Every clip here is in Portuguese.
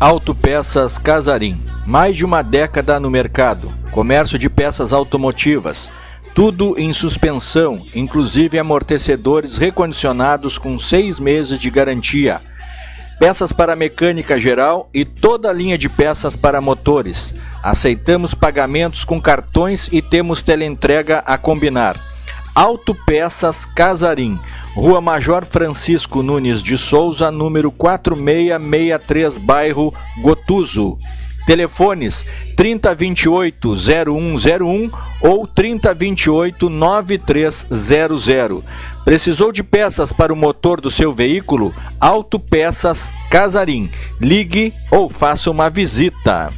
Autopeças Casarim. Mais de uma década no mercado. Comércio de peças automotivas. Tudo em suspensão, inclusive amortecedores recondicionados com seis meses de garantia. Peças para mecânica geral e toda a linha de peças para motores. Aceitamos pagamentos com cartões e temos teleentrega a combinar. Autopeças Casarim, Rua Major Francisco Nunes de Souza, número 4663, bairro Gotuso. Telefones 3028-0101 ou 3028-9300. Precisou de peças para o motor do seu veículo? Autopeças Casarim. Ligue ou faça uma visita.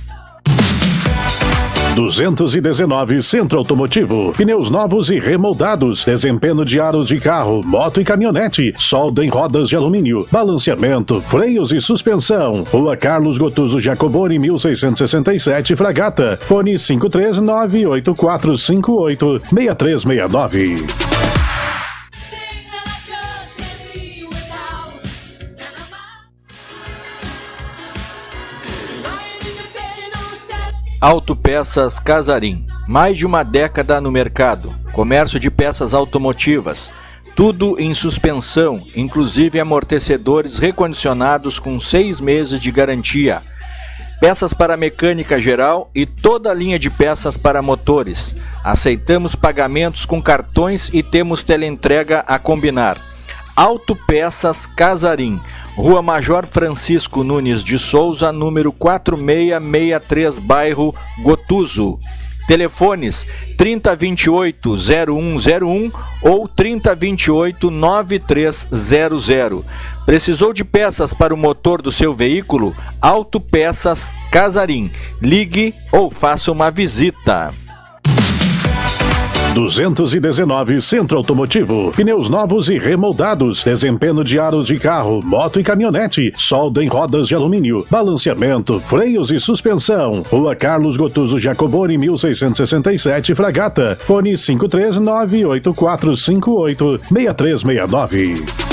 219 Centro Automotivo. Pneus novos e remoldados, desempenho de aros de carro, moto e caminhonete, solda em rodas de alumínio, balanceamento, freios e suspensão. Rua Carlos Gotuso Jacoboni, 1667, Fragata. Fone 5398458 6369. Autopeças Casarim. Mais de uma década no mercado. Comércio de peças automotivas. Tudo em suspensão, inclusive amortecedores recondicionados com seis meses de garantia. Peças para mecânica geral e toda a linha de peças para motores. Aceitamos pagamentos com cartões e temos teleentrega a combinar. Autopeças Casarim. Rua Major Francisco Nunes de Souza, número 4663, bairro Gotuso. Telefones 3028-0101 ou 3028-9300. Precisou de peças para o motor do seu veículo? Autopeças Casarim. Ligue ou faça uma visita. 219 Centro Automotivo. Pneus novos e remoldados. Desempenho de aros de carro, moto e caminhonete. Solda em rodas de alumínio. Balanceamento, freios e suspensão. Rua Carlos Gotuso Jacoboni, 1667, Fragata. Fone 5398458 6369.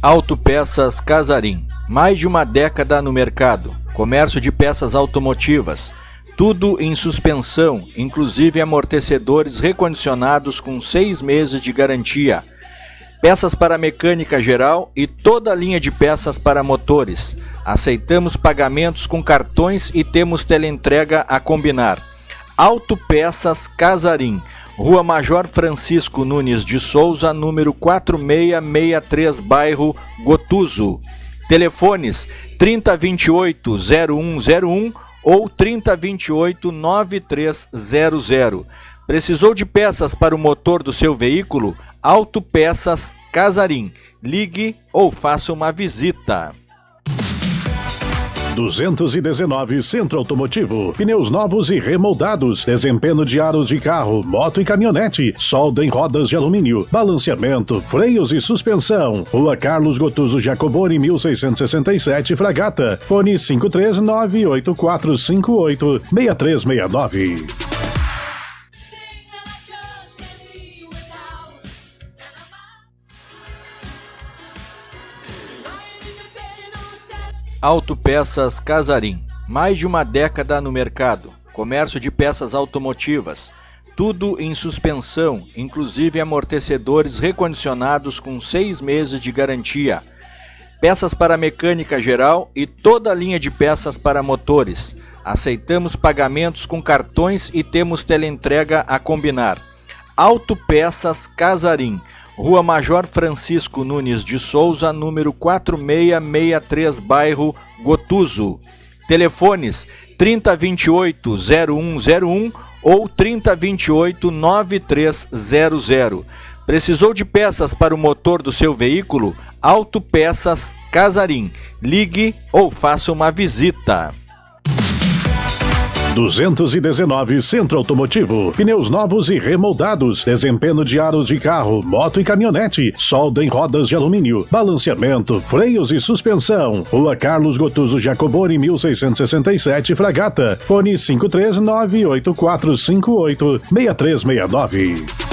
Autopeças Casarim. Mais de uma década no mercado. Comércio de peças automotivas. Tudo em suspensão, inclusive amortecedores recondicionados com seis meses de garantia. Peças para mecânica geral e toda a linha de peças para motores. Aceitamos pagamentos com cartões e temos teleentrega a combinar. Autopeças Casarim. Rua Major Francisco Nunes de Souza, número 4663, bairro Gotuso. Telefones 3028-0101 ou 3028-9300. Precisou de peças para o motor do seu veículo? Autopeças Casarim. Ligue ou faça uma visita. 219 Centro Automotivo. Pneus novos e remoldados, desempenho de aros de carro, moto e caminhonete, solda em rodas de alumínio, balanceamento, freios e suspensão. Rua Carlos Gotuso Jacoboni, 1667, Fragata. Fone 5398458 6369. Autopeças Casarim. Mais de uma década no mercado. Comércio de peças automotivas. Tudo em suspensão, inclusive amortecedores recondicionados com seis meses de garantia. Peças para mecânica geral e toda a linha de peças para motores. Aceitamos pagamentos com cartões e temos teleentrega a combinar. Autopeças Casarim. Rua Major Francisco Nunes de Souza, número 4663, bairro Gotuso. Telefones 3028-0101 ou 3028-9300. Precisou de peças para o motor do seu veículo? Autopeças Casarim. Ligue ou faça uma visita. 219 Centro Automotivo. Pneus novos e remoldados, desempenho de aros de carro, moto e caminhonete, solda em rodas de alumínio, balanceamento, freios e suspensão. Rua Carlos Gotuso Jacoboni, 1667, Fragata. Fone 5398458 6369.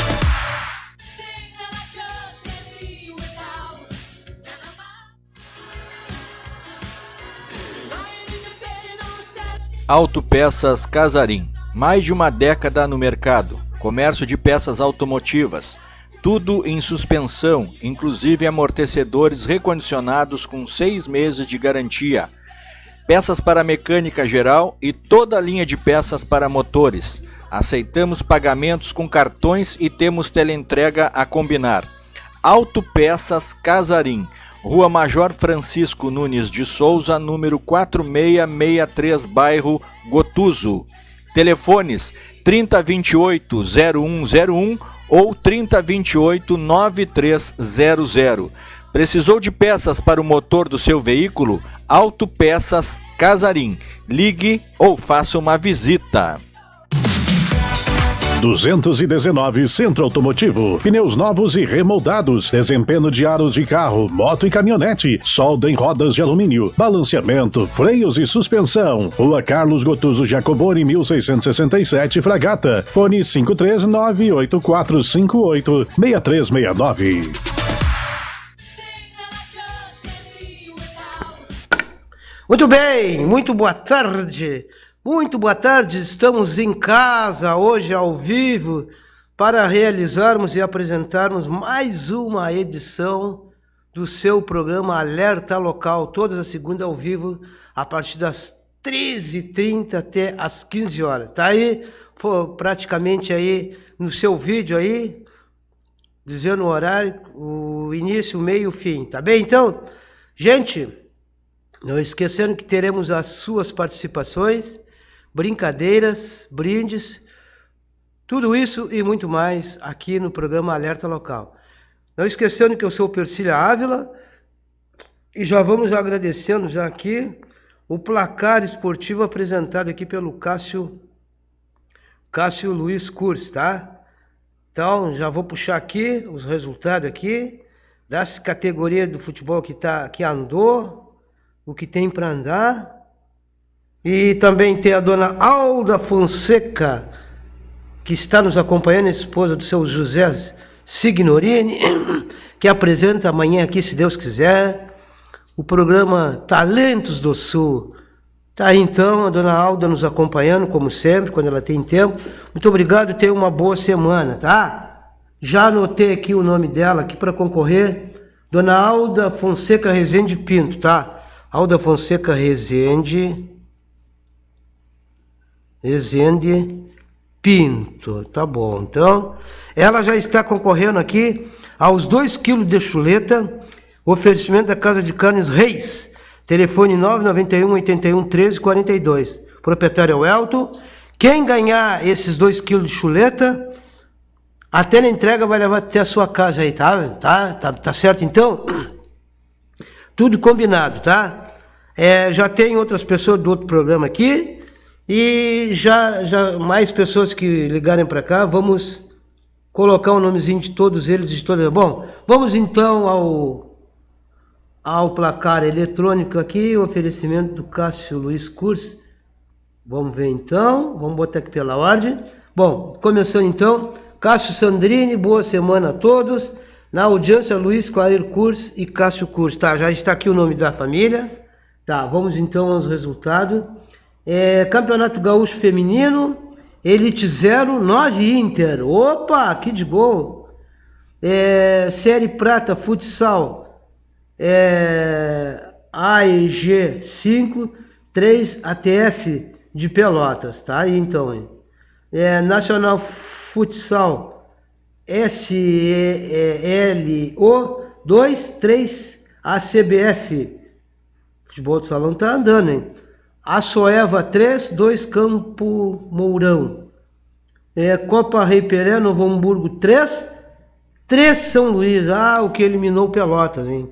Autopeças Casarim. Mais de uma década no mercado. Comércio de peças automotivas. Tudo em suspensão, inclusive amortecedores recondicionados com seis meses de garantia. Peças para mecânica geral e toda a linha de peças para motores. Aceitamos pagamentos com cartões e temos teleentrega a combinar. Autopeças Casarim. Rua Major Francisco Nunes de Souza, número 4663, bairro Gotuso. Telefones 3028-0101 ou 3028-9300. Precisou de peças para o motor do seu veículo? Autopeças Casarim. Ligue ou faça uma visita. 219 Centro Automotivo. Pneus novos e remoldados, desempenho de aros de carro, moto e caminhonete, solda em rodas de alumínio, balanceamento, freios e suspensão. Rua Carlos Gotuso Jacoboni, 1667, Fragata. Fone 539-8458-6369. Muito bem, muito boa tarde. Muito boa tarde, estamos em casa hoje ao vivo para realizarmos e apresentarmos mais uma edição do seu programa Alerta Local, todas as segundas ao vivo, a partir das 13h30 até as 15 horas. Tá aí, foi praticamente aí no seu vídeo aí, dizendo o horário, o início, o meio e o fim, tá bem? Então, gente, não esquecendo que teremos as suas participações brincadeiras, brindes, tudo isso e muito mais aqui no programa Alerta Local. Não esquecendo que eu sou Persília Ávila e já vamos agradecendo já aqui o placar esportivo apresentado aqui pelo Cássio Cássio Luiz Curs, tá? Então, já vou puxar aqui os resultados aqui das categorias do futebol que tá que andou, o que tem para andar. E também tem a dona Alda Fonseca, que está nos acompanhando, esposa do seu José Signorini, que apresenta amanhã aqui, se Deus quiser, o programa Talentos do Sul. Tá aí, então, a dona Alda nos acompanhando, como sempre, quando ela tem tempo. Muito obrigado, tenha uma boa semana, tá? Já anotei aqui o nome dela aqui para concorrer. Dona Alda Fonseca Rezende Pinto, tá? Alda Fonseca Rezende Ezende Pinto. Tá bom. Então, ela já está concorrendo aqui aos 2 quilos de chuleta, oferecimento da Casa de Carnes Reis. Telefone 991 81 1342 Proprietário é o Elton. Quem ganhar esses 2 quilos de chuleta, até na entrega vai levar até a sua casa aí, tá? Tá, tá, tá certo então? Tudo combinado, tá? É, já tem outras pessoas do outro programa aqui. E já, já mais pessoas que ligarem para cá, vamos colocar o nomezinho de todos eles, de todos. Bom, vamos então ao, ao placar eletrônico aqui, o oferecimento do Cássio Luiz Curso. Vamos ver então, vamos botar aqui pela ordem. Bom, começando então, Cássio Sandrini, boa semana a todos. Na audiência, Luiz Clair Curso e Cássio Curso. Tá, já está aqui o nome da família. Tá, vamos então aos resultados. É, Campeonato Gaúcho Feminino, Elite 0, 9 Inter. Opa, que de gol! É, Série Prata Futsal, é, AEG 5, 3 ATF de Pelotas, tá aí então. Hein? É, Nacional Futsal SLO 2, 3 ACBF. Futebol do salão tá andando, hein? Açoeva 3, 2 Campo Mourão. É, Copa Rei Pelé, Novo Hamburgo 3, 3 São Luís. Ah, o que eliminou Pelotas, hein?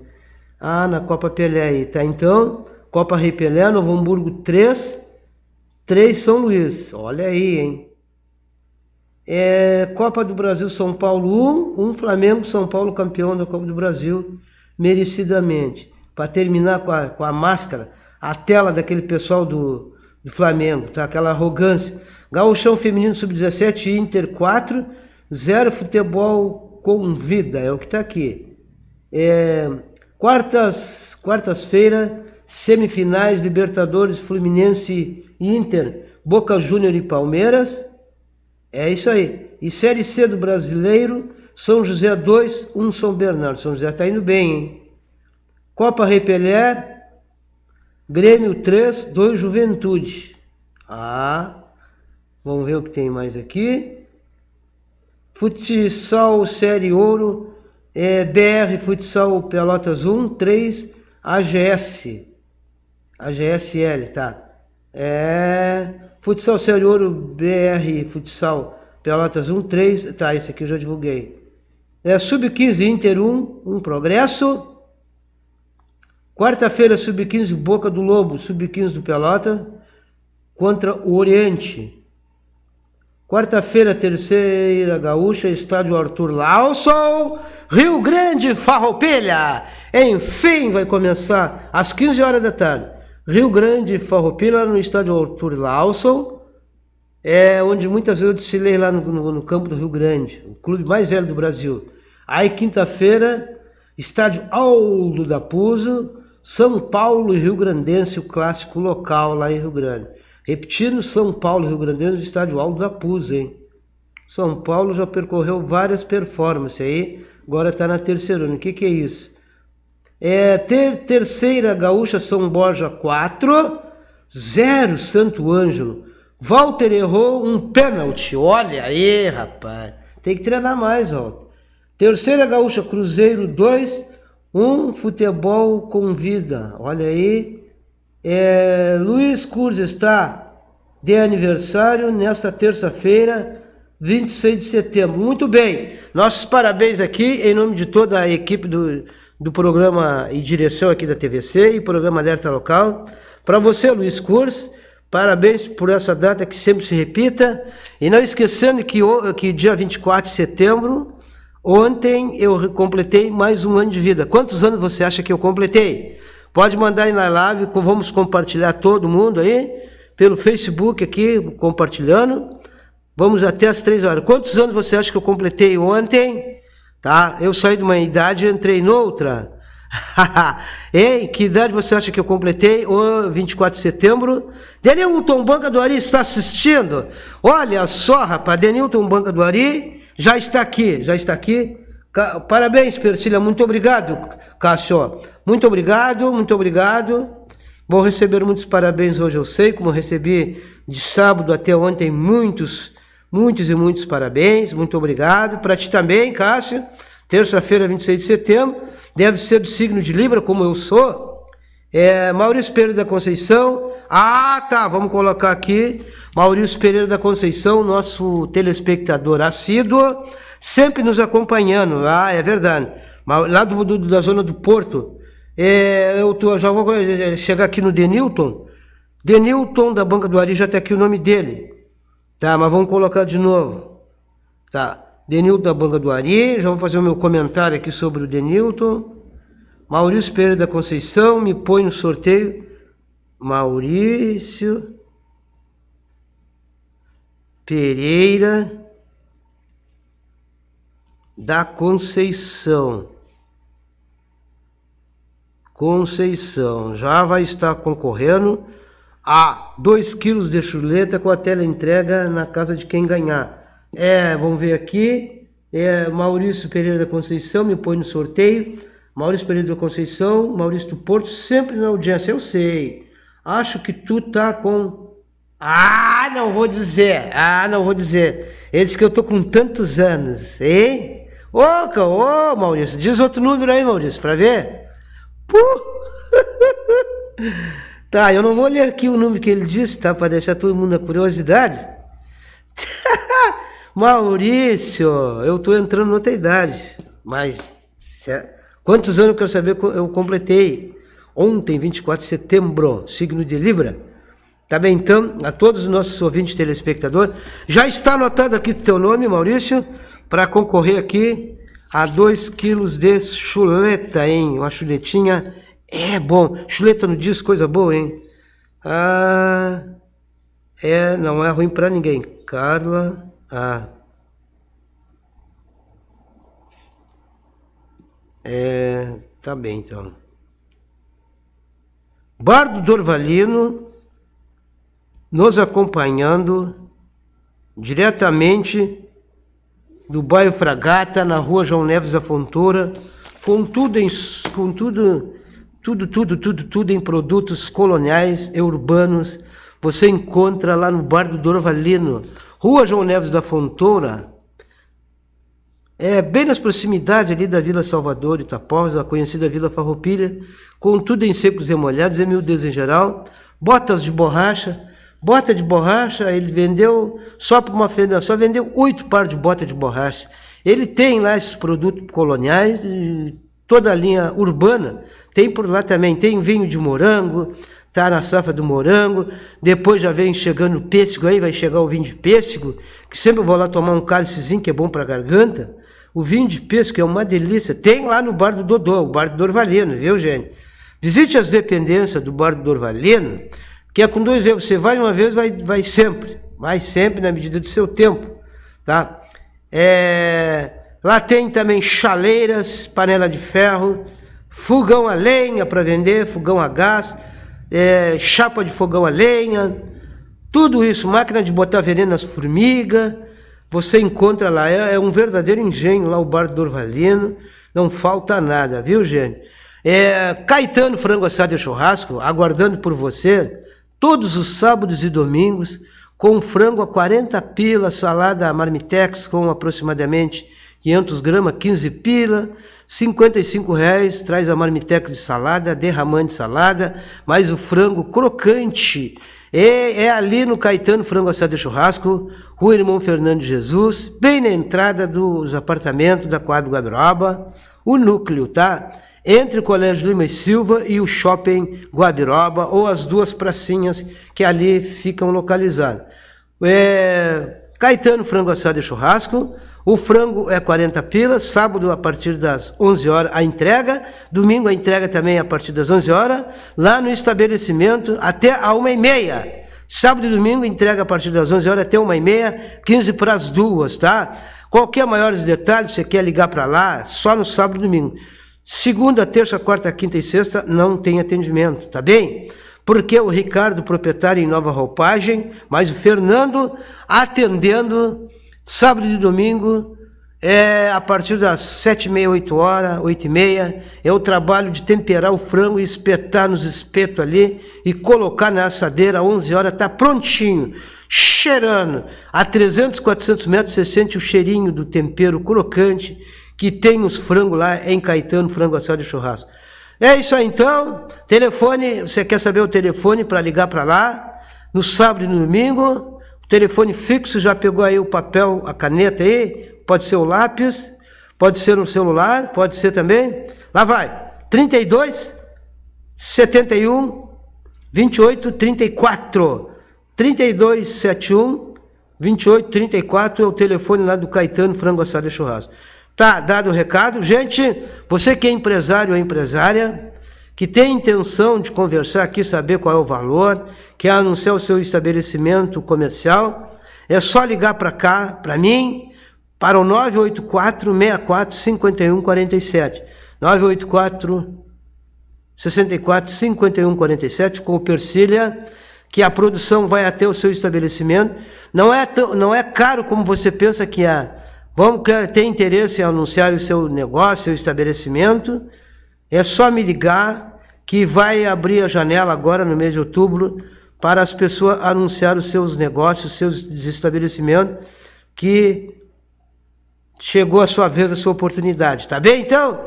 Ah, na Copa Pelé aí, tá? Então, Copa Rei Pelé, Novo Hamburgo 3, 3 São Luís. Olha aí, hein? É, Copa do Brasil São Paulo 1, 1 Flamengo São Paulo campeão da Copa do Brasil, merecidamente. Para terminar com a, com a máscara a tela daquele pessoal do, do Flamengo, tá? Aquela arrogância. Gauchão Feminino Sub-17, Inter 4, 0 Futebol com Vida, é o que está aqui. É, quartas, quartas-feira, semifinais, Libertadores, Fluminense e Inter, Boca Júnior e Palmeiras. É isso aí. E Série C do Brasileiro, são José 2, 1 um São Bernardo. São José está indo bem, hein? Copa Repelé Grêmio 3, 2 Juventude. Ah, vamos ver o que tem mais aqui. Futsal Série Ouro, é, BR Futsal Pelotas 1, 3 AGS. AGSL, tá? É, futsal Série Ouro, BR Futsal Pelotas 1, 3. Tá, esse aqui eu já divulguei. É, Sub-15 Inter 1, 1 progresso. Quarta-feira, sub-15, Boca do Lobo, sub-15 do Pelota, contra o Oriente. Quarta-feira, terceira gaúcha, estádio Arthur Lawson, Rio Grande, Farroupilha. Enfim, vai começar às 15 horas da tarde. Rio Grande, Farroupilha, no estádio Arthur Lawson, é onde muitas vezes eu desfilei lá no, no, no campo do Rio Grande, o clube mais velho do Brasil. Aí, quinta-feira, estádio Aldo da Puso, são Paulo e Rio Grandense, o clássico local lá em Rio Grande. Repetindo, São Paulo e Rio Grandense, o estádio Aldo da Puz, hein? São Paulo já percorreu várias performances aí, agora está na terceira. O que, que é isso? É, ter, terceira Gaúcha São Borja 4, 0 Santo Ângelo. Walter errou um pênalti. Olha aí, rapaz. Tem que treinar mais, Walter. Terceira Gaúcha Cruzeiro 2, um futebol com vida. Olha aí. É, Luiz Curz está de aniversário nesta terça-feira, 26 de setembro. Muito bem. Nossos parabéns aqui em nome de toda a equipe do, do programa e direção aqui da TVC e programa Alerta Local. Para você, Luiz Curz. Parabéns por essa data que sempre se repita. E não esquecendo que, que dia 24 de setembro Ontem eu completei mais um ano de vida. Quantos anos você acha que eu completei? Pode mandar aí na live, vamos compartilhar todo mundo aí, pelo Facebook aqui, compartilhando. Vamos até as três horas. Quantos anos você acha que eu completei ontem? Tá? Eu saí de uma idade e entrei noutra. Ei, que idade você acha que eu completei? 24 de setembro. Denilton Banca do Ari está assistindo. Olha só, rapaz, Denilton Banca do Ari já está aqui, já está aqui. Parabéns, Persília, muito obrigado, Cássio. Muito obrigado, muito obrigado. Vou receber muitos parabéns hoje, eu sei, como recebi de sábado até ontem muitos, muitos e muitos parabéns. Muito obrigado. Para ti também, Cássio. Terça-feira, 26 de setembro. Deve ser do signo de Libra, como eu sou. É, Maurício Pereira da Conceição. Ah, tá, vamos colocar aqui. Maurício Pereira da Conceição, nosso telespectador assíduo, sempre nos acompanhando. Ah, é verdade. Lá do, do da zona do Porto. É, eu tô, já vou é, é, chegar aqui no Denilton. Denilton da Banca do Ari, já tem tá aqui o nome dele. Tá, mas vamos colocar de novo. Tá, Denilton da Banca do Ari. Já vou fazer o meu comentário aqui sobre o Denilton. Maurício Pereira da Conceição me põe no sorteio. Maurício Pereira da Conceição. Conceição já vai estar concorrendo a 2 quilos de chuleta com a tela entrega na casa de quem ganhar. É, vamos ver aqui. É, Maurício Pereira da Conceição me põe no sorteio. Maurício Pereira da Conceição, Maurício do Porto, sempre na audiência, eu sei. Acho que tu tá com. Ah, não vou dizer. Ah, não vou dizer. Ele disse que eu tô com tantos anos, hein? Ô, ô, Maurício, diz outro número aí, Maurício, pra ver. Puh! tá, eu não vou ler aqui o número que ele disse, tá? Pra deixar todo mundo na curiosidade. Maurício, eu tô entrando noutra idade, mas. Certo? Quantos anos quero saber eu completei? Ontem, 24 de setembro, signo de Libra. Tá bem, então, a todos os nossos ouvintes telespectadores, já está anotado aqui o teu nome, Maurício, para concorrer aqui a 2 quilos de chuleta, hein? Uma chuletinha é bom. Chuleta no disco, coisa boa, hein? Ah, é, não é ruim para ninguém. Carla, ah, É, tá bem, então. Bardo Dorvalino nos acompanhando diretamente do bairro Fragata, na rua João Neves da Fontoura, com tudo, em, com tudo, tudo, tudo, tudo, tudo em produtos coloniais e urbanos. Você encontra lá no Bardo Dorvalino, Rua João Neves da Fontoura, é, bem nas proximidades ali da Vila Salvador, Itapovas, a conhecida Vila Farroupilha, com tudo em secos e molhados, é Emildez em geral, botas de borracha, bota de borracha, ele vendeu só para uma feira, só vendeu oito pares de bota de borracha. Ele tem lá esses produtos coloniais, toda a linha urbana, tem por lá também, tem vinho de morango, tá na safra do morango, depois já vem chegando o pêssego aí, vai chegar o vinho de pêssego, que sempre vou lá tomar um cálicezinho que é bom para a garganta. O vinho de pesca é uma delícia. Tem lá no bar do Dodô, o bar do Dorvalino, viu, gente? Visite as dependências do bar do Dorvalino, que é com dois erros. Você vai uma vez, vai, vai sempre. Vai sempre na medida do seu tempo, tá? É... Lá tem também chaleiras, panela de ferro, fogão a lenha para vender, fogão a gás, é... chapa de fogão a lenha, tudo isso, máquina de botar veneno nas formigas, você encontra lá, é, é um verdadeiro engenho lá o bar do Dorvalino, não falta nada, viu, gente? É, Caetano Frango Assado e Churrasco, aguardando por você todos os sábados e domingos, com frango a 40 pila, salada marmitex com aproximadamente 500 gramas, 15 pila, 55 reais, traz a marmitex de salada, derramante de salada, mais o frango crocante, é, é ali no Caetano Frango Assado e Churrasco, Rua Irmão Fernando Jesus, bem na entrada dos apartamentos da Coab Guabiroba, o núcleo, tá? Entre o Colégio Lima e Silva e o Shopping Guabiroba, ou as duas pracinhas que ali ficam localizadas. É, Caetano Frango Assado e Churrasco, o frango é 40 pilas, sábado a partir das 11 horas a entrega, domingo a entrega também a partir das 11 horas, lá no estabelecimento até a 1 e meia. Sábado e domingo entrega a partir das 11 horas até 1 e meia, 15 para as duas, tá? Qualquer maiores detalhes, você quer ligar para lá, só no sábado e domingo. Segunda, terça, quarta, quinta e sexta não tem atendimento, tá bem? Porque o Ricardo, proprietário em Nova Roupagem, mas o Fernando atendendo Sábado e domingo é a partir das sete e meia, oito horas, oito e meia, é o trabalho de temperar o frango e espetar nos espetos ali e colocar na assadeira, às onze horas, está prontinho, cheirando. A 300, 400 metros você sente o cheirinho do tempero crocante que tem os frangos lá em Caetano, frango assado e churrasco. É isso aí então, telefone, você quer saber o telefone para ligar para lá, no sábado e no domingo, Telefone fixo, já pegou aí o papel, a caneta aí? Pode ser o lápis, pode ser um celular, pode ser também. Lá vai. 32 71 28 34. 32 71 28 34 é o telefone lá do Caetano Frango Assado e Churrasco. Tá dado o recado. Gente, você que é empresário ou empresária, que tem intenção de conversar aqui, saber qual é o valor, quer anunciar o seu estabelecimento comercial, é só ligar para cá, para mim, para o 984 64 51 47. 984 64 51 47 com o Persilha, que a produção vai até o seu estabelecimento. Não é, tão, não é caro como você pensa que é. Vamos ter interesse em anunciar o seu negócio, o seu estabelecimento é só me ligar que vai abrir a janela agora no mês de outubro para as pessoas anunciar os seus negócios, seus estabelecimentos, que chegou a sua vez, a sua oportunidade, tá bem? Então,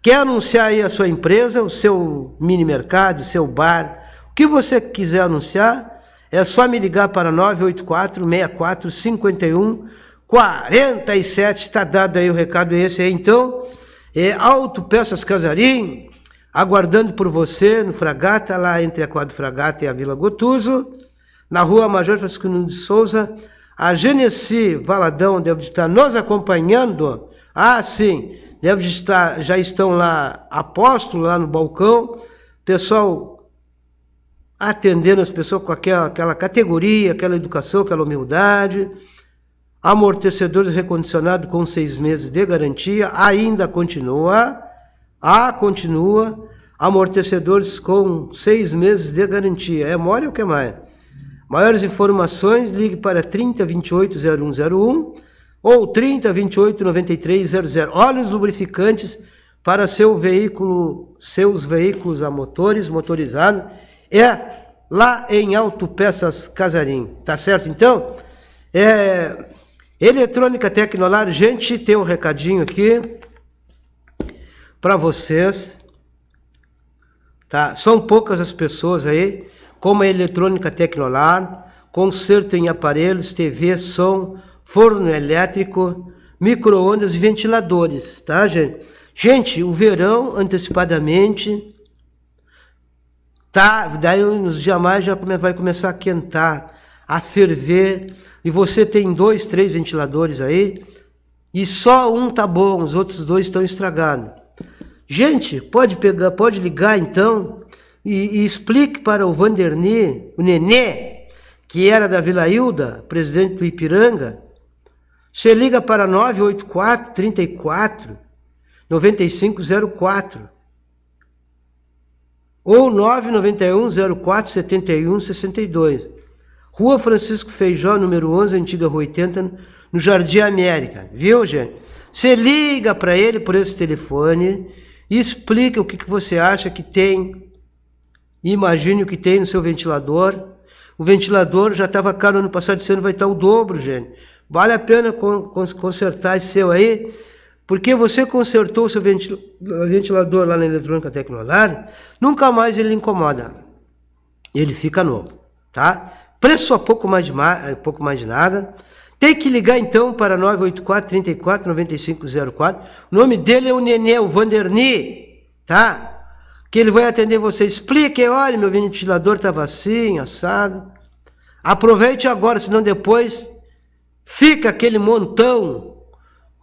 quer anunciar aí a sua empresa, o seu mini mercado, o seu bar, o que você quiser anunciar, é só me ligar para 984 64 51 47, está dado aí o recado esse aí, então... É alto peças casarim, aguardando por você no Fragata, lá entre a Quadro Fragata e a Vila Gotuso, na rua Major Francisco Nunes de Souza. A Genesi Valadão deve estar nos acompanhando. Ah, sim, deve estar, já estão lá apóstolos lá no balcão. Pessoal atendendo as pessoas com aquela, aquela categoria, aquela educação, aquela humildade amortecedor recondicionado com seis meses de garantia ainda continua, a continua, amortecedores com seis meses de garantia. É mole ou que mais? Maiores informações, ligue para 30 28 0101 ou 30 28 93 00. Óleos lubrificantes para seu veículo, seus veículos a motores, motorizados, é lá em Autopeças Casarim. Tá certo então? É, Eletrônica Tecnolar, gente, tem um recadinho aqui para vocês. Tá? São poucas as pessoas aí, como a Eletrônica Tecnolar, conserto em aparelhos, TV, som, forno elétrico, micro-ondas e ventiladores, tá, gente? Gente, o verão, antecipadamente, tá, daí nos dias mais já vai começar a quentar a ferver, e você tem dois, três ventiladores aí, e só um tá bom, os outros dois estão estragados. Gente, pode pegar, pode ligar então e, e explique para o Vanderni, o Nenê, que era da Vila Hilda, presidente do Ipiranga. Você liga para 984 34 9504 ou 991 04 71 62. Rua Francisco Feijó, número 11, antiga Rua 80, no Jardim América. Viu, gente? Você liga para ele por esse telefone e explica o que, que você acha que tem. Imagine o que tem no seu ventilador. O ventilador já estava caro ano passado, esse ano vai estar tá o dobro, gente. Vale a pena consertar esse seu aí, porque você consertou o seu ventilador lá na eletrônica Tecnolar, nunca mais ele incomoda. Ele fica novo, tá? preço a é pouco mais de, é pouco mais de nada. Tem que ligar então para 984 34 9504. O nome dele é o Nenê, o Vanderni, tá? Que ele vai atender você. Explique, olha, meu ventilador estava assim, assado. Aproveite agora, senão depois fica aquele montão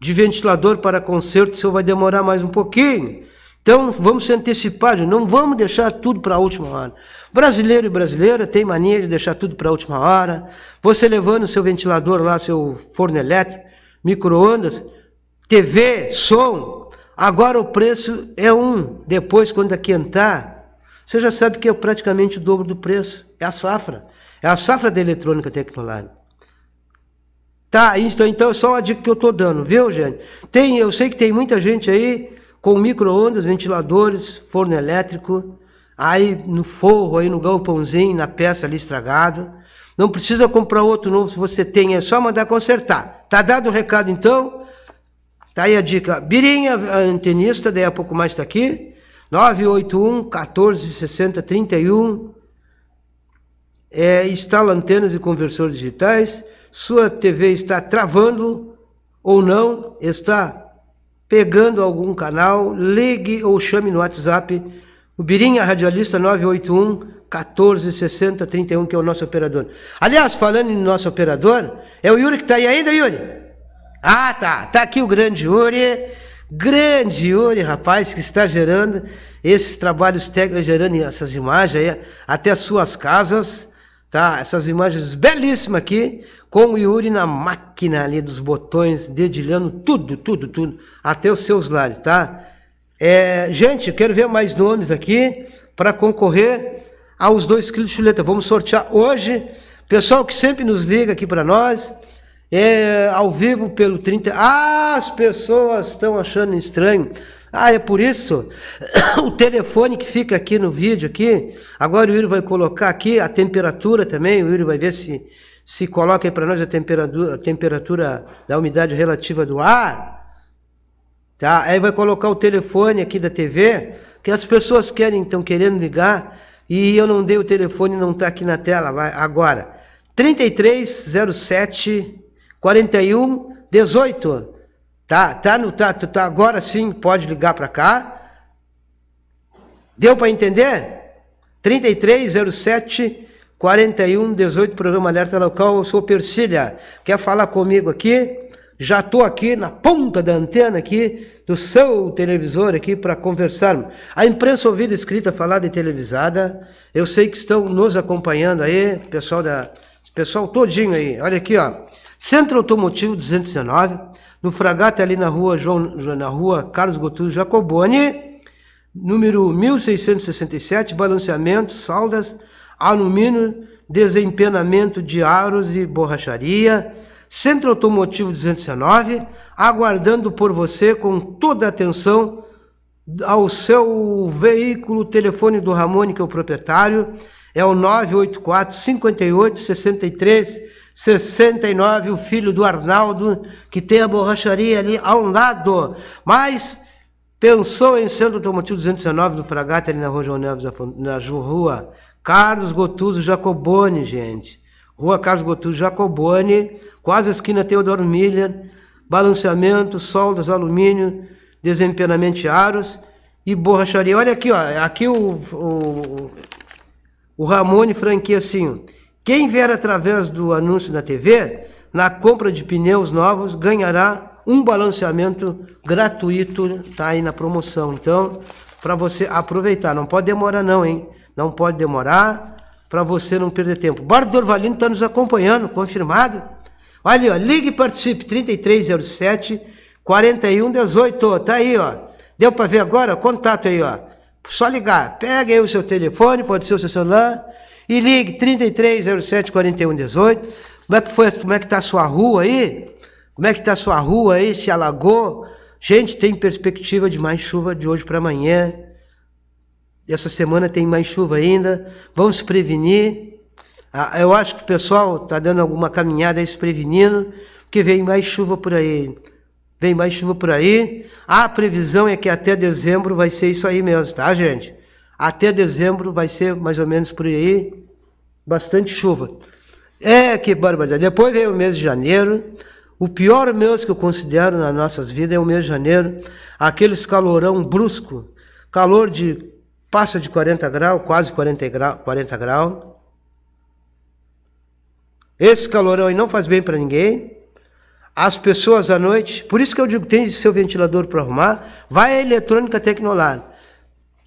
de ventilador para conserto, o senhor vai demorar mais um pouquinho. Então vamos se antecipar, não vamos deixar tudo para a última hora. Brasileiro e brasileira tem mania de deixar tudo para a última hora. Você levando seu ventilador lá, seu forno elétrico, micro-ondas, TV, som. Agora o preço é um. Depois, quando aquentar, você já sabe que é praticamente o dobro do preço. É a safra. É a safra da eletrônica tecnológica. Tá, então, então é só uma dica que eu estou dando, viu, gente? Tem, eu sei que tem muita gente aí com micro-ondas, ventiladores, forno elétrico, aí no forro, aí no galpãozinho, na peça ali estragado. Não precisa comprar outro novo se você tem, é só mandar consertar. Tá dado o recado então? Tá aí a dica. Birinha, antenista, daí a pouco mais está aqui. 981 1460 31. É, instala antenas e conversores digitais. Sua TV está travando ou não? Está pegando algum canal, ligue ou chame no WhatsApp o Birinha Radialista 981 1460 31, que é o nosso operador. Aliás, falando em nosso operador, é o Yuri que está aí ainda, Yuri? Ah, tá. Tá aqui o grande Yuri. Grande Yuri, rapaz, que está gerando esses trabalhos técnicos, gerando essas imagens aí, até as suas casas. Tá? Essas imagens belíssimas aqui, com o Yuri na máquina ali dos botões, dedilhando tudo, tudo, tudo, até os seus lares, tá? É, gente, quero ver mais nomes aqui para concorrer aos dois quilos de chuleta. Vamos sortear hoje. Pessoal que sempre nos liga aqui para nós, é, ao vivo pelo 30. Ah, as pessoas estão achando estranho. Ah, é por isso? O telefone que fica aqui no vídeo aqui, agora o Yuri vai colocar aqui a temperatura também, o Yuri vai ver se se coloca aí para nós a temperatura, a temperatura da umidade relativa do ar. Tá? Aí vai colocar o telefone aqui da TV, que as pessoas querem, estão querendo ligar, e eu não dei o telefone, não está aqui na tela, vai agora. 3307 41 18 Tá, tá no tá, tá, tá agora sim, pode ligar para cá. Deu para entender? 3307 4118 programa Alerta Local. Eu sou Persília. Quer falar comigo aqui? Já estou aqui na ponta da antena aqui do seu televisor aqui para conversarmos. A imprensa ouvida, escrita, falada e televisada. Eu sei que estão nos acompanhando aí, pessoal da pessoal todinho aí. Olha aqui, ó. Centro Automotivo 219 no Fragata, ali na rua, João, na rua Carlos Gotu Jacobone número 1667, balanceamento, saldas, alumínio, desempenamento de aros e borracharia, Centro Automotivo 219, aguardando por você com toda a atenção ao seu veículo, telefone do Ramone, que é o proprietário, é o 984 58 63 69, o filho do Arnaldo, que tem a borracharia ali ao lado. Mas pensou em sendo automotivo 219 do Fragata, ali na Rua João Neves, na rua Carlos Gotuso Jacobone, gente. Rua Carlos Gotuso Jacobone, quase esquina Teodoro Miller, balanceamento, soldas, alumínio, desempenamento de aros e borracharia. Olha aqui, ó, aqui o, o, o Ramone Franquecinho. Assim, quem vier através do anúncio na TV, na compra de pneus novos, ganhará um balanceamento gratuito, tá aí na promoção. Então, para você aproveitar, não pode demorar não, hein? Não pode demorar para você não perder tempo. Bar Orvalino está nos acompanhando, confirmado? Olha, ó, ligue e participe, 3307 4118, tá aí, ó. Deu para ver agora? Contato aí, ó. Só ligar, pega aí o seu telefone, pode ser o seu celular, e ligue 3307 4118. Como é que foi? Como é que tá a sua rua aí? Como é que tá a sua rua aí? Se alagou? Gente, tem perspectiva de mais chuva de hoje para amanhã. Essa semana tem mais chuva ainda. Vamos se prevenir. Ah, eu acho que o pessoal está dando alguma caminhada aí se prevenindo, porque vem mais chuva por aí. Vem mais chuva por aí. A previsão é que até dezembro vai ser isso aí mesmo, tá, gente? Até dezembro vai ser mais ou menos por aí bastante chuva. É que barbaridade. Depois vem o mês de janeiro. O pior mês que eu considero nas nossas vidas é o mês de janeiro, aqueles calorão brusco, calor de passa de 40 graus, quase 40 graus, 40 graus. Esse calorão aí não faz bem para ninguém. As pessoas à noite, por isso que eu digo, tem seu ventilador para arrumar, vai à eletrônica tecnolar.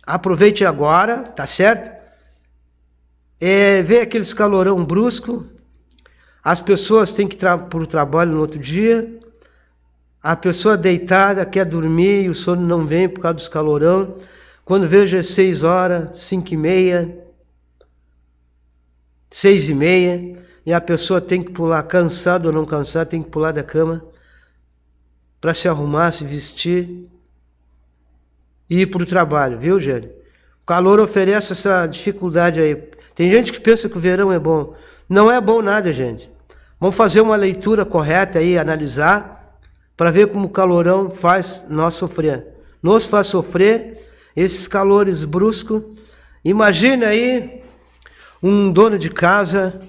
Aproveite agora, tá certo? É, vê aqueles calorão brusco, as pessoas têm que ir para o trabalho no outro dia, a pessoa deitada quer dormir e o sono não vem por causa dos calorão. Quando vejo é seis horas, cinco e meia, seis e meia, e a pessoa tem que pular, cansada ou não cansada, tem que pular da cama para se arrumar, se vestir ir para o trabalho, viu, gente? O calor oferece essa dificuldade aí. Tem gente que pensa que o verão é bom. Não é bom nada, gente. Vamos fazer uma leitura correta aí, analisar, para ver como o calorão faz nós sofrer. Nos faz sofrer esses calores bruscos. Imagina aí um dono de casa,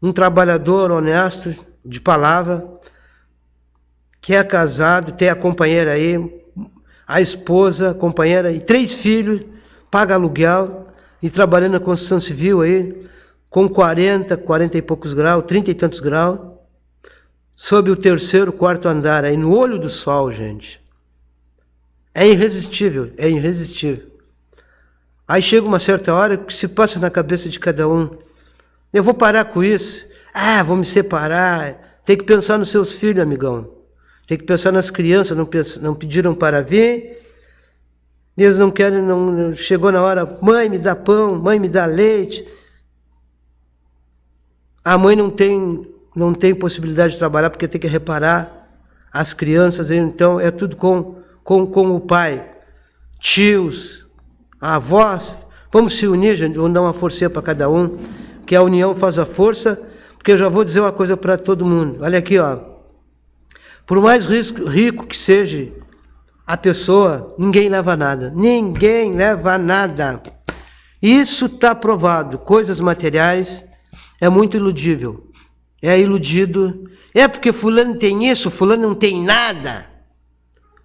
um trabalhador honesto, de palavra, que é casado, tem a companheira aí, a esposa, a companheira e três filhos, paga aluguel e trabalhando na construção civil aí, com 40, 40 e poucos graus, 30 e tantos graus, sob o terceiro, quarto andar, aí no olho do sol, gente. É irresistível, é irresistível. Aí chega uma certa hora que se passa na cabeça de cada um. Eu vou parar com isso. Ah, vou me separar. Tem que pensar nos seus filhos, amigão. Tem que pensar nas crianças, não, não pediram para vir. Deus não quer, não, chegou na hora, mãe me dá pão, mãe me dá leite. A mãe não tem, não tem possibilidade de trabalhar porque tem que reparar as crianças, então é tudo com, com, com o pai. Tios, avós, vamos se unir, gente, vamos dar uma força para cada um, que a união faz a força, porque eu já vou dizer uma coisa para todo mundo. Olha aqui, ó. Por mais rico que seja a pessoa, ninguém leva nada. Ninguém leva nada. Isso está provado. Coisas materiais é muito iludível. É iludido. É porque fulano tem isso, fulano não tem nada.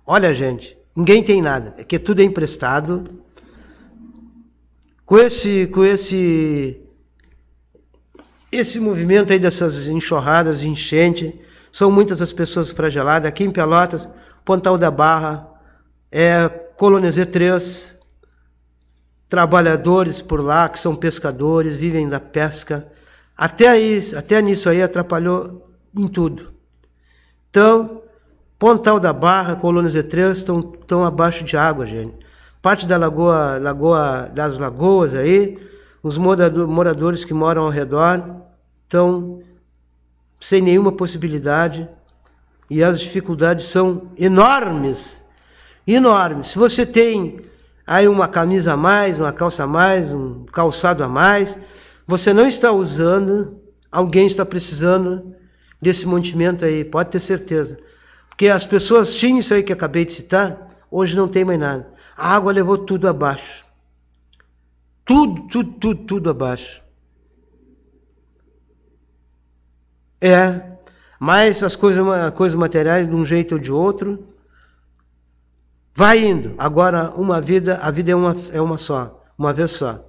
Olha, gente, ninguém tem nada. É que tudo é emprestado. Com esse, com esse, esse movimento aí dessas enxurradas, enchente, são muitas as pessoas flageladas. Aqui em Pelotas, Pontal da Barra, é, Colônia Z3, trabalhadores por lá que são pescadores, vivem da pesca. Até, isso, até nisso aí atrapalhou em tudo. Então, Pontal da Barra, Colônia Z3 estão, estão abaixo de água, gente. Parte da lagoa, lagoa das lagoas aí, os moradores que moram ao redor estão sem nenhuma possibilidade, e as dificuldades são enormes, enormes. Se você tem aí uma camisa a mais, uma calça a mais, um calçado a mais, você não está usando, alguém está precisando desse mantimento aí, pode ter certeza. Porque as pessoas tinham isso aí que acabei de citar, hoje não tem mais nada. A água levou tudo abaixo. Tudo, tudo, tudo, tudo abaixo. É, mas as coisas, coisas materiais, de um jeito ou de outro, vai indo. Agora, uma vida, a vida é uma, é uma só, uma vez só.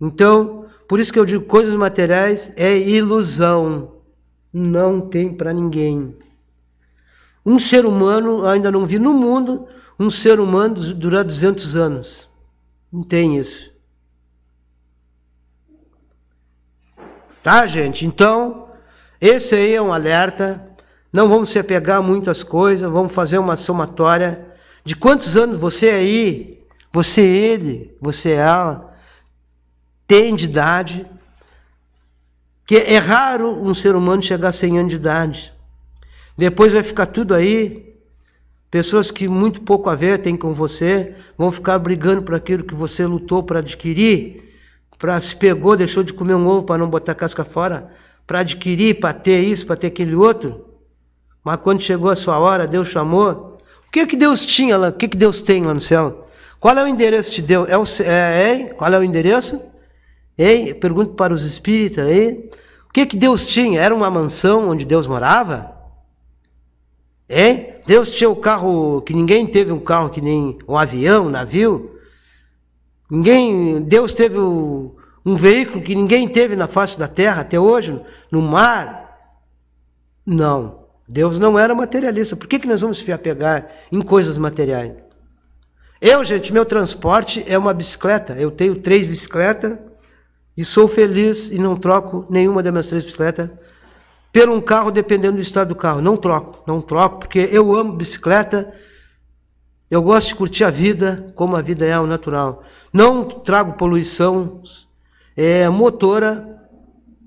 Então, por isso que eu digo, coisas materiais é ilusão. Não tem para ninguém. Um ser humano, ainda não vi no mundo, um ser humano durar 200 anos. Não tem isso. Tá, gente? Então, esse aí é um alerta. Não vamos se apegar a muitas coisas, vamos fazer uma somatória de quantos anos você é aí, você ele, você ela, tem de idade. Que é raro um ser humano chegar a 100 anos de idade. Depois vai ficar tudo aí. Pessoas que muito pouco a ver têm com você vão ficar brigando por aquilo que você lutou para adquirir, para se pegou, deixou de comer um ovo para não botar casca fora para adquirir, para ter isso, para ter aquele outro. Mas quando chegou a sua hora, Deus chamou. O que que Deus tinha lá? O que que Deus tem lá no céu? Qual é o endereço de Deus? É o, é, é, qual é o endereço? Ei, pergunto para os espíritas aí. O que que Deus tinha? Era uma mansão onde Deus morava? Hein? Deus tinha o um carro que ninguém teve um carro que nem um avião, um navio. Ninguém, Deus teve o, um veículo que ninguém teve na face da terra até hoje, no mar. Não, Deus não era materialista. Por que, que nós vamos se apegar em coisas materiais? Eu, gente, meu transporte é uma bicicleta. Eu tenho três bicicletas e sou feliz e não troco nenhuma das minhas três bicicletas por um carro, dependendo do estado do carro. Não troco, não troco, porque eu amo bicicleta. Eu gosto de curtir a vida como a vida é, ao natural. Não trago poluição é, motora,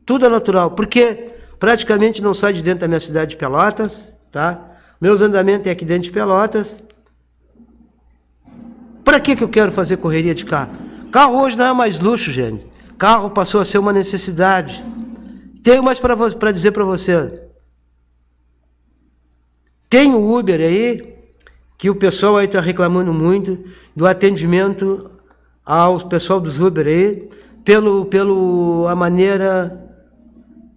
tudo é natural, porque praticamente não sai de dentro da minha cidade de Pelotas, tá? Meus andamentos é aqui dentro de Pelotas. Para que, que eu quero fazer correria de carro? Carro hoje não é mais luxo, gente. Carro passou a ser uma necessidade. Tenho mais para dizer para você. Tem o Uber aí, que o pessoal aí está reclamando muito do atendimento aos pessoal dos Uber aí pelo, pelo a maneira